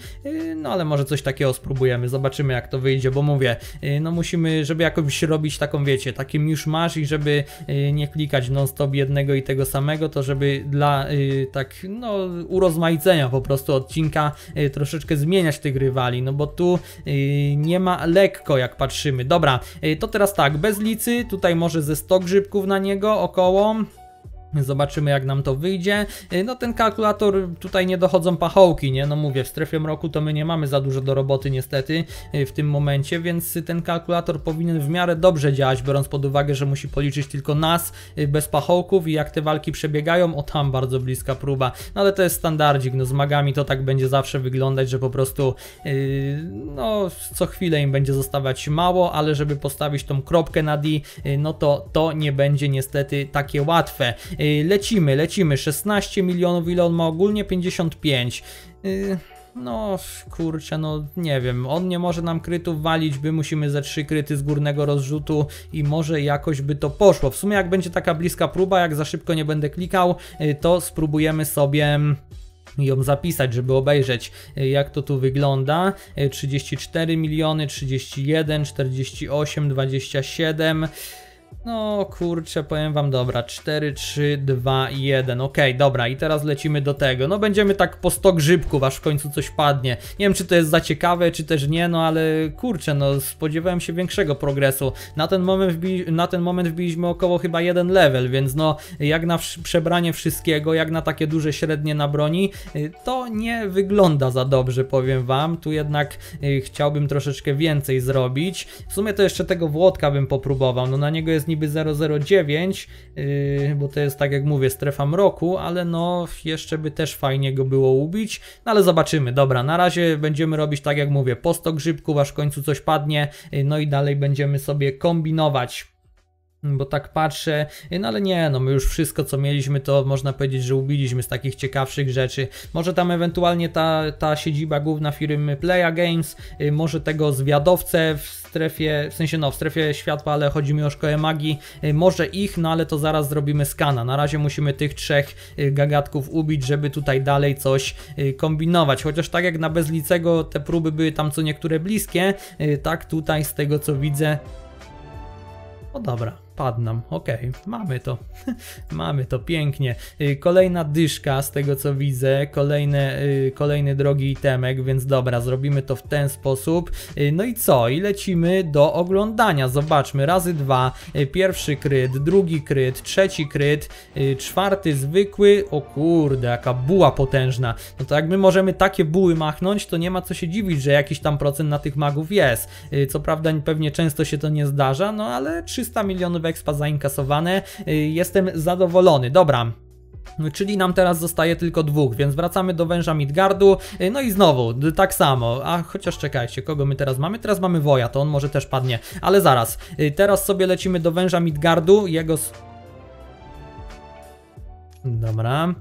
no ale może coś takiego spróbujemy, zobaczymy jak to wyjdzie, bo mu mówię, y, no musimy, żeby jakoś robić taką, wiecie, takim już masz i żeby y, nie klikać non-stop jednego i tego samego, to żeby dla y, tak, no, urozmaicenia po prostu odcinka troszeczkę zmieniać tych rywali, no bo tu nie ma lekko, jak patrzymy. Dobra, to teraz tak, bez licy, tutaj może ze 100 grzybków na niego około... Zobaczymy jak nam to wyjdzie. Y, no ten kalkulator, tutaj nie dochodzą pachołki, nie? No mówię, w strefie mroku to my nie mamy za dużo do roboty niestety y, w tym momencie, więc ten kalkulator powinien w miarę dobrze działać, biorąc pod uwagę, że musi policzyć tylko nas y, bez pachołków i jak te walki przebiegają, o tam bardzo bliska próba. No ale to jest standardzik, no z magami to tak będzie zawsze wyglądać, że po prostu yy, no co chwilę im będzie zostawać mało, ale żeby postawić tą kropkę na D, yy, no to to nie będzie niestety takie łatwe. Y, lecimy, lecimy. 16 milionów, ile on ma ogólnie? 55. Y, no, kurczę, no nie wiem. On nie może nam krytów walić, by musimy ze trzy kryty z górnego rozrzutu i może jakoś by to poszło. W sumie jak będzie taka bliska próba, jak za szybko nie będę klikał, y, to spróbujemy sobie ją zapisać, żeby obejrzeć jak to tu wygląda. 34 miliony, 31, 48, 27... No kurczę, powiem wam, dobra, 4, 3, 2, 1, okej, okay, dobra i teraz lecimy do tego, no będziemy tak po 100 grzybków, aż w końcu coś padnie, nie wiem czy to jest za ciekawe, czy też nie, no ale kurczę, no spodziewałem się większego progresu, na ten moment, wbi na ten moment wbiliśmy około chyba jeden level, więc no jak na przebranie wszystkiego, jak na takie duże średnie na broni, y, to nie wygląda za dobrze, powiem wam, tu jednak y, chciałbym troszeczkę więcej zrobić, w sumie to jeszcze tego Włodka bym popróbował, no na niego jest niby 009, yy, bo to jest tak jak mówię, strefa mroku, ale no jeszcze by też fajnie go było ubić, no ale zobaczymy. Dobra, na razie będziemy robić tak jak mówię, po 100 grzybków, aż w końcu coś padnie, yy, no i dalej będziemy sobie kombinować bo tak patrzę, y, no ale nie, no my już wszystko co mieliśmy to można powiedzieć, że ubiliśmy z takich ciekawszych rzeczy. Może tam ewentualnie ta, ta siedziba główna firmy Playa Games, y, może tego zwiadowcę w strefie, w sensie no w strefie światła, ale chodzi mi o szkołę magii, y, może ich, no ale to zaraz zrobimy skana. Na razie musimy tych trzech gagatków ubić, żeby tutaj dalej coś kombinować. Chociaż tak jak na Bezlicego te próby były tam co niektóre bliskie, tak tutaj z tego co widzę, o no dobra. Padł nam. Okej, okay. mamy to. mamy to, pięknie. Y, kolejna dyszka z tego co widzę, kolejne, y, kolejny drogi itemek, więc dobra, zrobimy to w ten sposób. Y, no i co? I lecimy do oglądania. Zobaczmy, razy dwa. Pierwszy kryt, drugi kryt, trzeci kryt, czwarty zwykły. O kurde, jaka buła potężna. No to jak my możemy takie buły machnąć, to nie ma co się dziwić, że jakiś tam procent na tych magów jest. Co prawda pewnie często się to nie zdarza, no ale 300 milionów expa zainkasowane. Y, jestem zadowolony. Dobra, Czyli nam teraz zostaje tylko dwóch, więc wracamy do węża Midgardu. Y, no i znowu, tak samo. A chociaż czekajcie, kogo my teraz mamy? Teraz mamy Woja, to on może też padnie. Ale zaraz, y, teraz sobie lecimy do węża Midgardu, jego... Dobra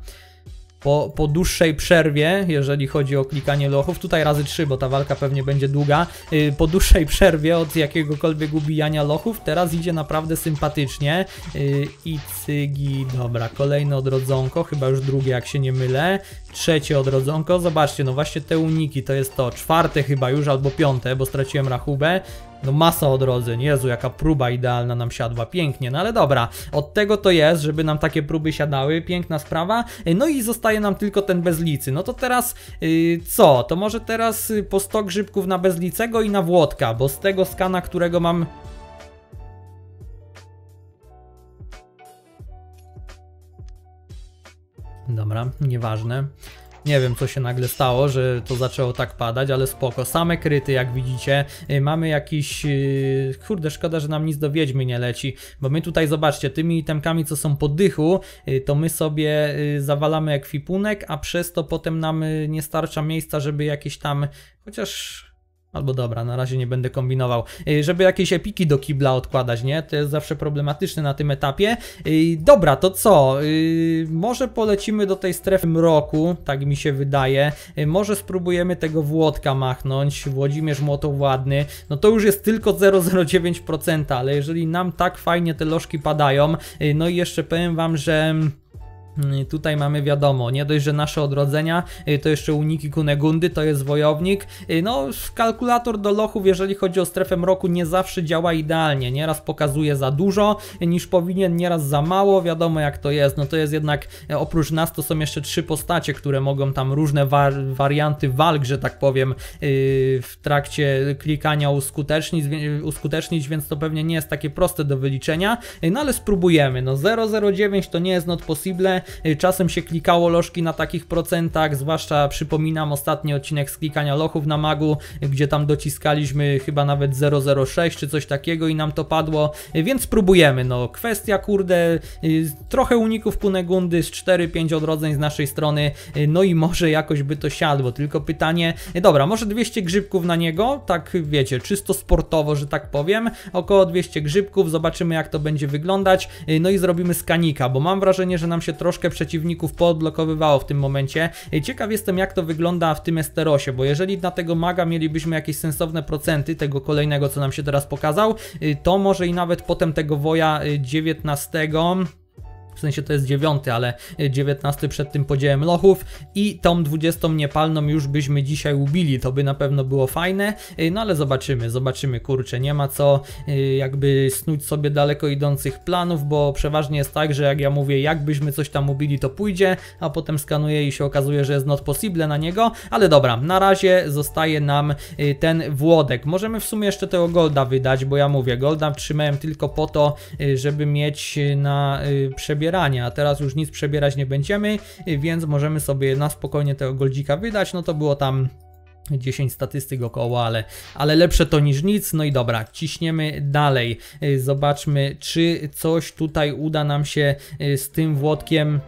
po, po dłuższej przerwie, jeżeli chodzi o klikanie lochów, tutaj razy 3, bo ta walka pewnie będzie długa, y, po dłuższej przerwie od jakiegokolwiek ubijania lochów, teraz idzie naprawdę sympatycznie y, i cygi, dobra, kolejne odrodzonko, chyba już drugie jak się nie mylę, trzecie odrodzonko, zobaczcie, no właśnie te uniki to jest to, czwarte chyba już albo piąte, bo straciłem rachubę, no masa odrodzeń, Jezu, jaka próba idealna nam siadła, pięknie, no ale dobra, od tego to jest, żeby nam takie próby siadały, piękna sprawa, no i zostaje nam tylko ten bezlicy, no to teraz yy, co, to może teraz y, po 100 grzybków na bezlicego i na Włodka, bo z tego skana, którego mam Dobra, nieważne. Nie wiem, co się nagle stało, że to zaczęło tak padać, ale spoko. Same kryty, jak widzicie. Y, mamy jakiś... Y, kurde, szkoda, że nam nic do Wiedźmy nie leci, bo my tutaj, zobaczcie, tymi itemkami, co są po dychu, y, to my sobie zawalamy ekwipunek, a przez to potem nam nie starcza miejsca, żeby jakieś tam... Chociaż Albo dobra, na razie nie będę kombinował. Y, żeby jakieś epiki do kibla odkładać, nie? To jest zawsze problematyczne na tym etapie. Y, dobra, to co? Y, może polecimy do tej strefy mroku, tak mi się wydaje. Może spróbujemy tego Włodka machnąć, Włodzimierz Młotowładny. No to już jest tylko 0,09%, ale jeżeli nam tak fajnie te lożki padają, no i jeszcze powiem Wam, że... Tutaj mamy wiadomo, nie dość, że nasze odrodzenia, y, to jeszcze uniki Kunegundy, to jest wojownik. Y, no, kalkulator do lochów, jeżeli chodzi o strefę mroku, nie zawsze działa idealnie. Nieraz pokazuje za dużo y, niż powinien, nieraz za mało. Wiadomo jak to jest. No to jest jednak, oprócz nas to są jeszcze trzy postacie, które mogą tam różne war warianty walk, że tak powiem, w trakcie klikania uskutecznić, uskutecznić, więc to pewnie nie jest takie proste do wyliczenia. No ale spróbujemy. No 009 to nie jest not possible. Y, czasem się klikało lożki na takich procentach, zwłaszcza przypominam ostatni odcinek z klikania lochów na magu, gdzie tam dociskaliśmy chyba nawet 006 czy coś takiego i nam to padło, y, więc spróbujemy. No, kwestia kurde, y, trochę uników Punegundy z 4-5 odrodzeń z naszej strony, no i może jakoś by to siadło, tylko pytanie, dobra, może 200 grzybków na niego, tak wiecie, czysto sportowo, że tak powiem, około 200 grzybków, zobaczymy jak to będzie wyglądać, no i zrobimy skanika, bo mam wrażenie, że nam się troszkę troszkę przeciwników poodblokowywało w tym momencie. Ciekaw jestem jak to wygląda w tym Esterosie, bo jeżeli na tego maga mielibyśmy jakieś sensowne procenty, tego kolejnego co nam się teraz pokazał, y, to może i nawet potem tego woja 19 y, w sensie to jest dziewiąty, ale dziewiętnasty przed tym podziałem lochów i tą dwudziestą niepalną już byśmy dzisiaj ubili, to by na pewno było fajne, y, no ale zobaczymy, zobaczymy, kurczę, nie ma co y, jakby snuć sobie daleko idących planów, bo przeważnie jest tak, że jak ja mówię, jakbyśmy coś tam ubili, to pójdzie, a potem skanuje i się okazuje, że jest not possible na niego, ale dobra, na razie zostaje nam y, ten Włodek. Możemy w sumie jeszcze tego Golda wydać, bo ja mówię, Golda trzymałem tylko po to, żeby mieć na przebiegu przebierania, a teraz już nic przebierać nie będziemy, więc możemy sobie na spokojnie tego goldzika wydać, no to było tam 10 statystyk około, ale, ale lepsze to niż nic. No i dobra, ciśniemy dalej. Zobaczmy, czy coś tutaj uda nam się e, z tym Włodkiem.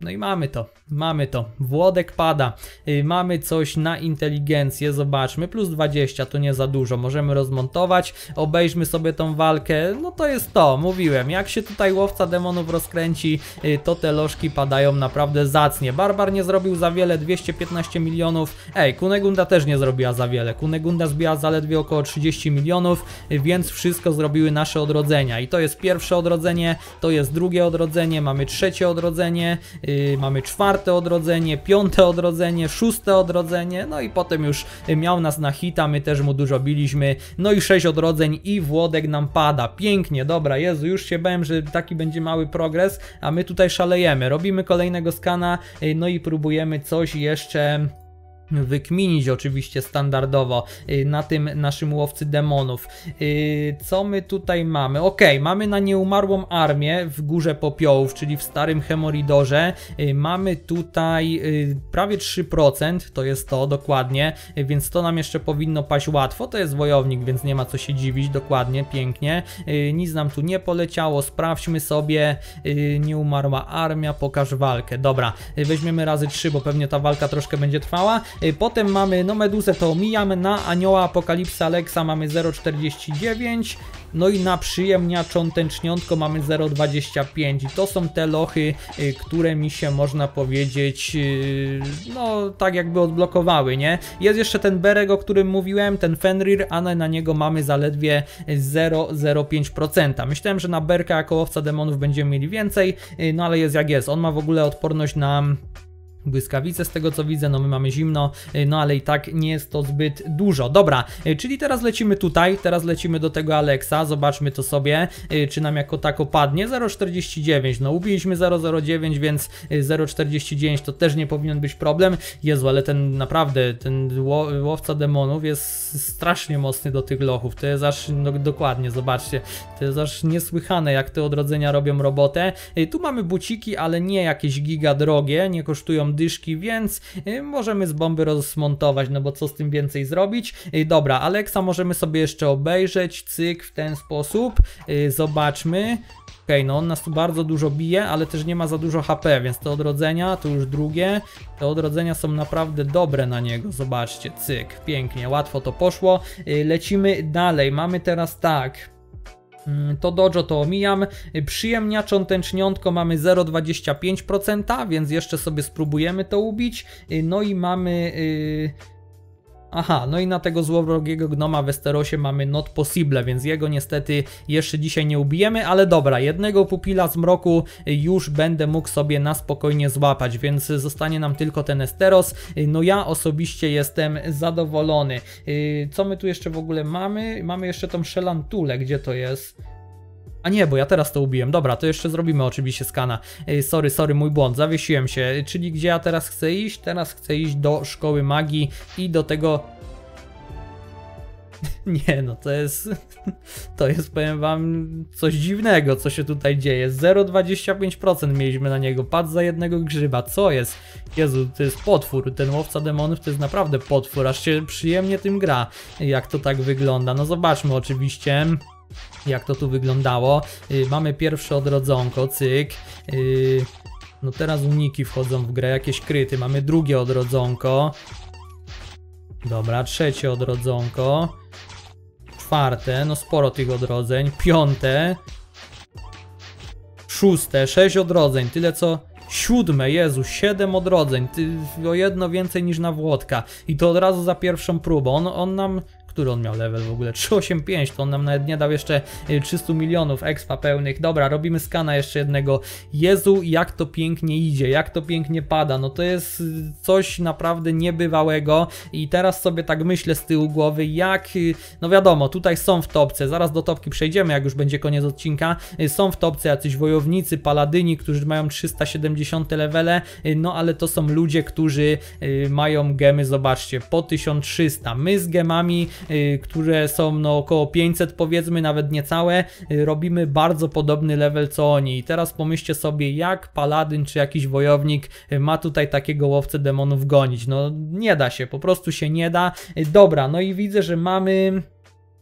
No i mamy to. Mamy to. Włodek pada. Y, mamy coś na inteligencję, zobaczmy. Plus 20 to nie za dużo. Możemy rozmontować. Obejrzmy sobie tą walkę. No to jest to, mówiłem. Jak się tutaj łowca demonów rozkręci, y, to te lożki padają naprawdę zacnie. Barbar nie zrobił za wiele, 215 milionów. Ej, Kunegunda też nie zrobiła za wiele. Kunegunda zbiła zaledwie około 30 milionów, y, więc wszystko zrobiły nasze odrodzenia. I to jest pierwsze odrodzenie, to jest drugie odrodzenie, mamy trzecie odrodzenie, yy, mamy czwarte czwarte odrodzenie, piąte odrodzenie, szóste odrodzenie, no i potem już miał nas na hita, my też mu dużo biliśmy, no i sześć odrodzeń i Włodek nam pada, pięknie, dobra, Jezu, już się bałem, że taki będzie mały progres, a my tutaj szalejemy, robimy kolejnego skana, y, no i próbujemy coś jeszcze wykminić oczywiście standardowo y, na tym naszym łowcy demonów. Y, co my tutaj mamy? Ok, mamy na nieumarłą armię w Górze Popiołów, czyli w Starym Hemoridorze. Y, mamy tutaj prawie 3%, to jest to dokładnie, więc to nam jeszcze powinno paść łatwo. To jest wojownik, więc nie ma co się dziwić, dokładnie, pięknie. Nic nam tu nie poleciało, sprawdźmy sobie. Nieumarła armia, pokaż walkę. Dobra, weźmiemy razy 3, bo pewnie ta walka troszkę będzie trwała. Y, potem mamy, no Meduzę to omijamy, na Anioła Apokalipsa Lexa mamy 0,49, no i na przyjemniaczą tęczniątko mamy 0,25 i to są te lochy, y, które mi się można powiedzieć, y, no tak jakby odblokowały, nie? Jest jeszcze ten berek, o którym mówiłem, ten Fenrir, a na niego mamy zaledwie 0,05%. Myślałem, że na Berka jako owca demonów będziemy mieli więcej, no ale jest jak jest. On ma w ogóle odporność na błyskawice z tego co widzę, no my mamy zimno, y, no ale i tak nie jest to zbyt dużo. Dobra, y, czyli teraz lecimy tutaj, teraz lecimy do tego Alexa, zobaczmy to sobie, y, czy nam jako tak opadnie 0,49, no ubiliśmy 0,09, więc 0,49 to też nie powinien być problem. Jezu, ale ten naprawdę, ten łowca demonów jest strasznie mocny do tych lochów, to jest aż, no dokładnie, zobaczcie, to jest aż niesłychane jak te odrodzenia robią robotę. Tu mamy buciki, ale nie jakieś giga drogie, nie kosztują dyszki, więc y, możemy z bomby rozmontować, no bo co z tym więcej zrobić. Y, dobra, Alexa możemy sobie jeszcze obejrzeć, cyk, w ten sposób. Y, zobaczmy. Okej, okay, no on nas tu bardzo dużo bije, ale też nie ma za dużo HP, więc te odrodzenia, to już drugie. Te odrodzenia są naprawdę dobre na niego, zobaczcie, cyk, pięknie, łatwo to poszło. Lecimy dalej, mamy teraz tak, Mm, to dojo to omijam. Przyjemniaczą tęczniątko mamy 0,25%, więc jeszcze sobie spróbujemy to ubić. No i mamy... Yy Aha, no i na tego złowrogiego gnoma w Westerosie mamy not possible, więc jego niestety jeszcze dzisiaj nie ubijemy, ale dobra, jednego pupila z mroku już będę mógł sobie na spokojnie złapać, więc zostanie nam tylko ten Esteros. No ja osobiście jestem zadowolony. Y, co my tu jeszcze w ogóle mamy? Mamy jeszcze tą szelantulę, gdzie to jest? A nie, bo ja teraz to ubiłem. Dobra, to jeszcze zrobimy oczywiście skana. Sorry, sorry, mój błąd, zawiesiłem się. Czyli gdzie ja teraz chcę iść? Teraz chcę iść do szkoły magii i do tego nie no, to jest, to jest powiem wam coś dziwnego, co się tutaj dzieje. 0,25% mieliśmy na niego, pad za jednego grzyba, co jest? Jezu, to jest potwór, ten łowca demonów to jest naprawdę potwór, aż się przyjemnie tym gra, jak to tak wygląda. No zobaczmy oczywiście jak to tu wyglądało. Yy, mamy pierwsze odrodzonko, cyk. Yy, no teraz uniki wchodzą w grę, jakieś kryty. Mamy drugie odrodzonko. Dobra, trzecie odrodzonko. Czwarte, no sporo tych odrodzeń. Piąte. Szóste, sześć odrodzeń, tyle co Siódme, Jezu, siedem odrodzeń, ty, o jedno więcej niż na Włodka. I to od razu za pierwszą próbą. On, on nam który on miał level w ogóle? 385, to on nam nawet nie dał jeszcze 300 y, milionów expa pełnych. Dobra, robimy skana jeszcze jednego. Jezu, jak to pięknie idzie, jak to pięknie pada. No to jest y, coś naprawdę niebywałego i teraz sobie tak myślę z tyłu głowy, jak... Y, no wiadomo, tutaj są w topce, zaraz do topki przejdziemy, jak już będzie koniec odcinka. Są w topce jacyś wojownicy, paladyni, którzy mają 370 levele, no ale to są ludzie, którzy mają gemy, zobaczcie, po 1300. My z gemami Y, które są no około 500 powiedzmy, nawet niecałe, y, robimy bardzo podobny level co oni. I teraz pomyślcie sobie, jak paladyn czy jakiś wojownik y, ma tutaj takiego łowcę demonów gonić. No nie da się, po prostu się nie da. Dobra, no i widzę, że mamy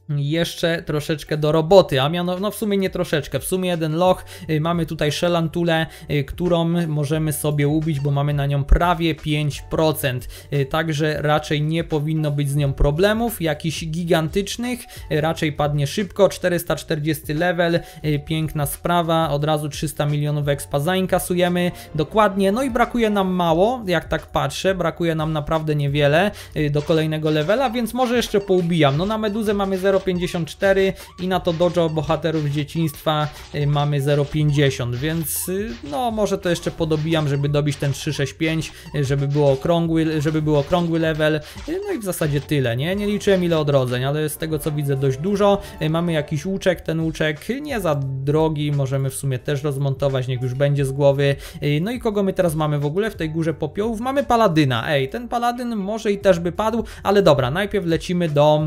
jeszcze troszeczkę do roboty, a mianowicie, no w sumie nie troszeczkę, w sumie jeden loch, y, mamy tutaj szelantulę, y, którą możemy sobie ubić, bo mamy na nią prawie 5%, y, także raczej nie powinno być z nią problemów jakichś gigantycznych, raczej padnie szybko, 440 level, piękna sprawa, od razu 300 milionów expa zainkasujemy, dokładnie, no i brakuje nam mało, jak tak patrzę, brakuje nam naprawdę niewiele do kolejnego levela, więc może jeszcze poubijam, no na meduzę mamy 0 0,54 i na to dojo bohaterów z dzieciństwa y, mamy 0,50, więc y, no może to jeszcze podobijam, żeby dobić ten 365, y, żeby było okrągły, żeby było okrągły level, no i w zasadzie tyle, nie? Nie liczyłem ile odrodzeń, ale z tego co widzę dość dużo. Mamy jakiś łuczek, ten łuczek nie za drogi, możemy w sumie też rozmontować, niech już będzie z głowy. No i kogo my teraz mamy w ogóle w tej górze popiołów? Mamy Paladyna, ej, ten Paladyn może i też by padł, ale dobra, najpierw lecimy do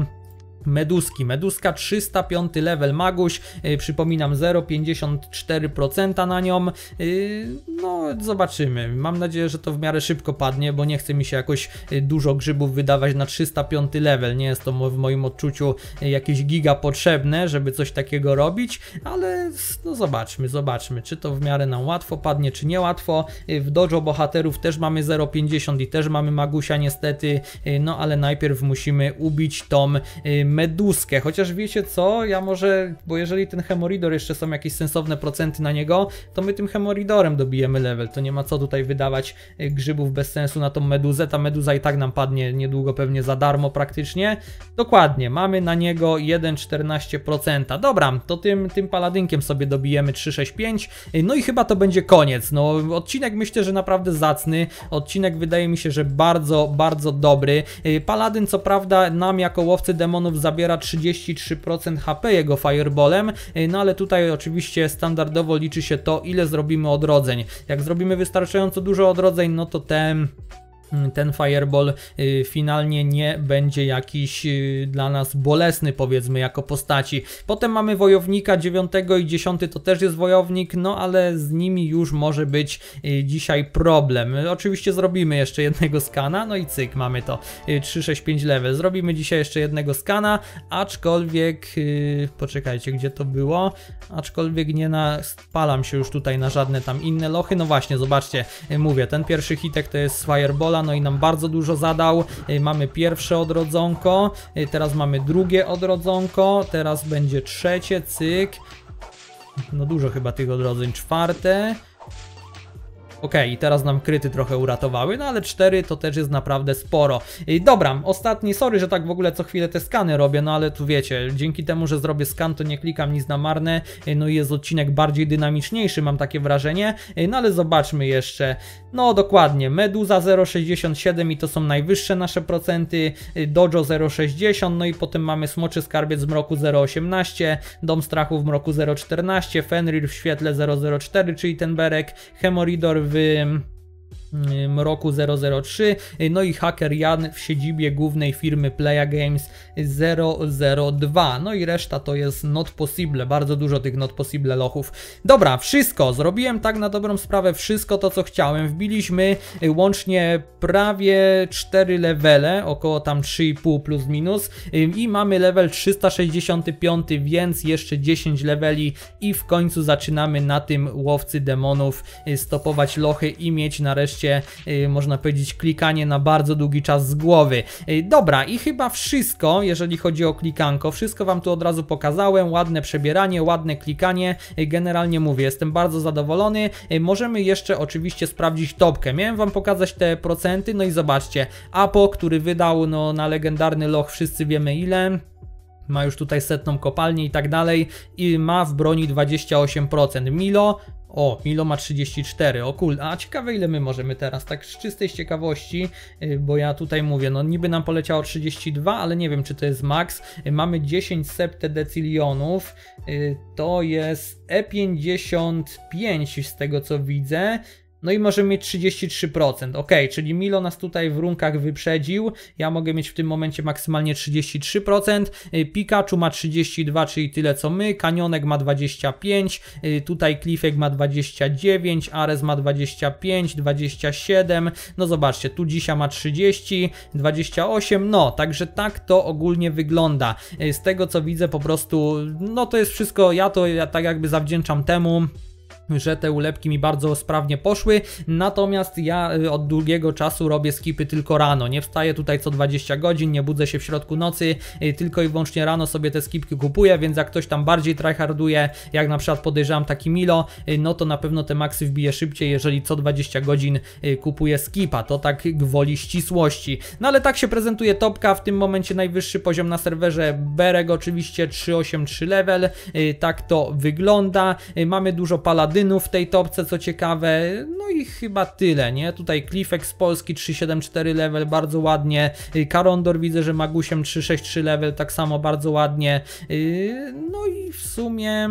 Meduski. Meduska 305 level Maguś, yy, przypominam 0,54% na nią. Yy, no, zobaczymy. Mam nadzieję, że to w miarę szybko padnie, bo nie chce mi się jakoś y, dużo grzybów wydawać na 305 level. Nie jest to w moim odczuciu y, jakieś giga potrzebne, żeby coś takiego robić, ale no zobaczmy, zobaczmy, czy to w miarę nam łatwo padnie, czy nie łatwo. Y, w dojo bohaterów też mamy 0,50 i też mamy Magusia niestety, no ale najpierw musimy ubić tą meduskę. Chociaż wiecie co, ja może, bo jeżeli ten hemoridor jeszcze są jakieś sensowne procenty na niego, to my tym hemoridorem dobijemy level. To nie ma co tutaj wydawać e, grzybów bez sensu na tą meduzę. Ta meduza i tak nam padnie niedługo pewnie za darmo praktycznie. Dokładnie, mamy na niego 1,14%. Dobra, to tym, tym paladynkiem sobie dobijemy 3,65. E, no i chyba to będzie koniec. No, odcinek myślę, że naprawdę zacny. Odcinek wydaje mi się, że bardzo, bardzo dobry. E, paladyn co prawda nam jako łowcy demonów zabiera 33% HP jego Fireballem, e, no ale tutaj oczywiście standardowo liczy się to, ile zrobimy odrodzeń. Jak zrobimy wystarczająco dużo odrodzeń, no to ten Mm, ten fireball y, finalnie nie będzie jakiś y, dla nas bolesny powiedzmy jako postaci. Potem mamy wojownika 9 i 10 to też jest wojownik, no ale z nimi już może być y, dzisiaj problem. Oczywiście zrobimy jeszcze jednego skana, no i cyk, mamy to 3-6-5 lewe. Zrobimy dzisiaj jeszcze jednego skana, aczkolwiek poczekajcie, gdzie to było? Aczkolwiek nie spalam się już tutaj na żadne tam inne lochy. No właśnie, zobaczcie, mówię, ten pierwszy hitek to jest fireball no i nam bardzo dużo zadał. Y, mamy pierwsze odrodzonko, y, teraz mamy drugie odrodzonko, teraz będzie trzecie, cyk. No dużo chyba tych odrodzeń. Czwarte, Okej, okay, i teraz nam kryty trochę uratowały, no ale 4 to też jest naprawdę sporo. I dobra, ostatni, sorry, że tak w ogóle co chwilę te skany robię, no ale tu wiecie, dzięki temu, że zrobię skan, to nie klikam nic na marne, y, no i jest odcinek bardziej dynamiczniejszy, mam takie wrażenie, y, no ale zobaczmy jeszcze, no dokładnie, Meduza 0,67 i to są najwyższe nasze procenty, y, Dojo 0,60, no i potem mamy Smoczy Skarbiec w mroku 0,18, Dom Strachu w mroku 0,14, Fenrir w świetle 0,04, czyli ten berek, Hemoridor w Mm, roku 003, no i haker Jan w siedzibie głównej firmy Playa Games 002, no i reszta to jest not possible, bardzo dużo tych not possible lochów. Dobra, wszystko, zrobiłem tak na dobrą sprawę, wszystko to co chciałem, wbiliśmy y, łącznie prawie 4 levele, około tam 3,5 plus minus y, i mamy level 365, więc jeszcze 10 leveli i w końcu zaczynamy na tym łowcy demonów y, stopować lochy i mieć nareszcie Y, można powiedzieć klikanie na bardzo długi czas z głowy. Y, dobra i chyba wszystko, jeżeli chodzi o klikanko, wszystko Wam tu od razu pokazałem, ładne przebieranie, ładne klikanie, y, generalnie mówię, jestem bardzo zadowolony. Możemy jeszcze oczywiście sprawdzić topkę, miałem Wam pokazać te procenty, no i zobaczcie, Apo, który wydał no, na legendarny loch wszyscy wiemy ile, ma już tutaj setną kopalnię i tak dalej i ma w broni 28%. Milo o, Milo ma 34, o a ciekawe ile my możemy teraz, tak z czystej ciekawości, y, bo ja tutaj mówię, no niby nam poleciało 32, ale nie wiem czy to jest max, y, mamy 10 septedecilionów, y, to jest E55 z tego co widzę, no i możemy mieć 33%. Ok, czyli Milo nas tutaj w runkach wyprzedził. Ja mogę mieć w tym momencie maksymalnie 33%. Y, Pikachu ma 32, czyli tyle co my. Kanionek ma 25. Y, tutaj Klifek ma 29. Ares ma 25, 27. No zobaczcie, tu dzisiaj ma 30, 28. No, także tak to ogólnie wygląda. Y, z tego co widzę po prostu, no to jest wszystko, ja to ja tak jakby zawdzięczam temu, że te ulepki mi bardzo sprawnie poszły, natomiast ja y, od długiego czasu robię skipy tylko rano, nie wstaję tutaj co 20 godzin, nie budzę się w środku nocy, y, tylko i wyłącznie rano sobie te skipki kupuję, więc jak ktoś tam bardziej tryharduje, jak na przykład podejrzewam taki Milo, y, no to na pewno te maksy wbije szybciej, jeżeli co 20 godzin kupuje skipa, to tak gwoli ścisłości. No ale tak się prezentuje topka, w tym momencie najwyższy poziom na serwerze Bereg oczywiście 383 level, tak to wygląda, mamy dużo paladynów, paladynów w tej topce, co ciekawe, no i chyba tyle, nie? Tutaj Cliffex z Polski 374 level, bardzo ładnie, y, Karondor widzę, że Magusiem 363 level, tak samo bardzo ładnie, y, no i w sumie...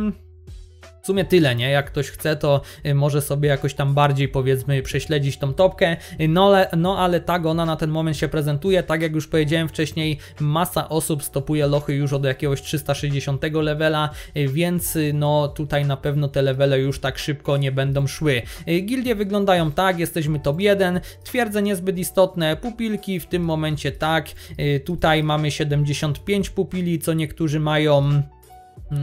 W sumie tyle, nie? Jak ktoś chce, to y, może sobie jakoś tam bardziej powiedzmy prześledzić tą topkę, y, no ale, no ale tak ona na ten moment się prezentuje, tak jak już powiedziałem wcześniej, masa osób stopuje lochy już od jakiegoś 360 levela, y, więc no tutaj na pewno te levele już tak szybko nie będą szły. Gildie wyglądają tak, jesteśmy top 1, twierdze niezbyt istotne, pupilki w tym momencie tak, tutaj mamy 75 pupili, co niektórzy mają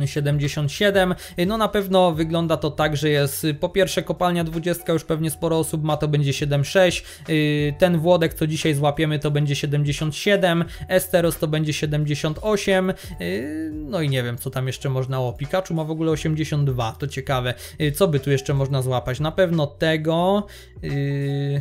77. No na pewno wygląda to tak, że jest po pierwsze kopalnia 20, już pewnie sporo osób ma, to będzie 76. Y, ten Włodek, co dzisiaj złapiemy, to będzie 77. Esteros to będzie 78. Y, no i nie wiem, co tam jeszcze można o. Pikachu ma w ogóle 82, to ciekawe. Y, co by tu jeszcze można złapać? Na pewno tego,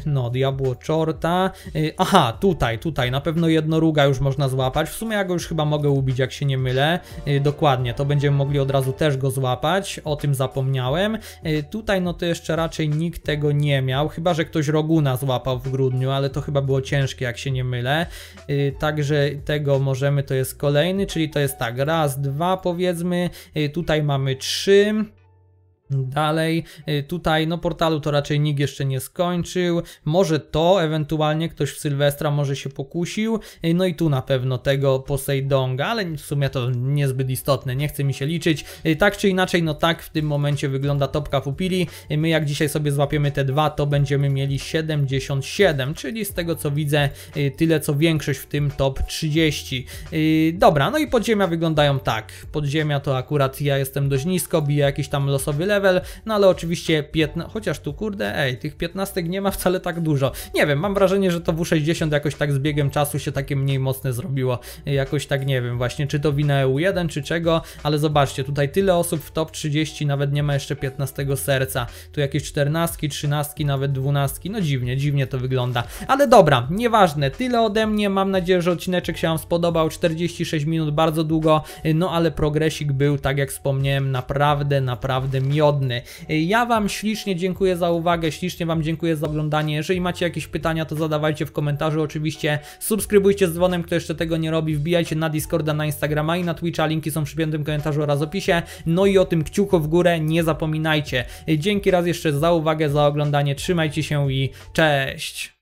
no Diabło Czorta. Aha, tutaj, tutaj, na pewno jednoruga już można złapać. W sumie ja go już chyba mogę ubić, jak się nie mylę. Dokładnie, to będziemy mogli od razu też go złapać, o tym zapomniałem. Y, tutaj no to jeszcze raczej nikt tego nie miał, chyba że ktoś Roguna złapał w grudniu, ale to chyba było ciężkie, jak się nie mylę. Y, także tego możemy, to jest kolejny, czyli to jest tak, raz, dwa powiedzmy, y, tutaj mamy trzy, Dalej, y, tutaj no portalu to raczej nikt jeszcze nie skończył, może to ewentualnie ktoś w Sylwestra może się pokusił, y, no i tu na pewno tego Poseidonga, ale w sumie to niezbyt istotne, nie chce mi się liczyć. Y, tak czy inaczej, no tak w tym momencie wygląda topka pupili, my jak dzisiaj sobie złapiemy te dwa, to będziemy mieli 77, czyli z tego co widzę tyle co większość w tym top 30. Dobra, no i podziemia wyglądają tak, podziemia to akurat ja jestem dość nisko, biję jakiś tam losowy level, level, no ale oczywiście 15, chociaż tu kurde, ej, tych 15 nie ma wcale tak dużo. Nie wiem, mam wrażenie, że to W60 jakoś tak z biegiem czasu się takie mniej mocne zrobiło. Jakoś tak nie wiem właśnie, czy to wina EU1, czy czego, ale zobaczcie, tutaj tyle osób w top 30, nawet nie ma jeszcze 15 serca. Tu jakieś 14, 13, nawet 12, no dziwnie, dziwnie to wygląda. Ale dobra, nieważne, tyle ode mnie, mam nadzieję, że odcineczek się Wam spodobał, 46 minut, bardzo długo, no ale progresik był, tak jak wspomniałem, naprawdę, naprawdę miodny. Ja Wam ślicznie dziękuję za uwagę, ślicznie Wam dziękuję za oglądanie. Jeżeli macie jakieś pytania, to zadawajcie w komentarzu oczywiście. Subskrybujcie z dzwonem, kto jeszcze tego nie robi. Wbijajcie na Discorda, na Instagrama i na Twitcha. Linki są przy piętym komentarzu oraz opisie. No i o tym kciuku w górę nie zapominajcie. Dzięki raz jeszcze za uwagę, za oglądanie. Trzymajcie się i cześć!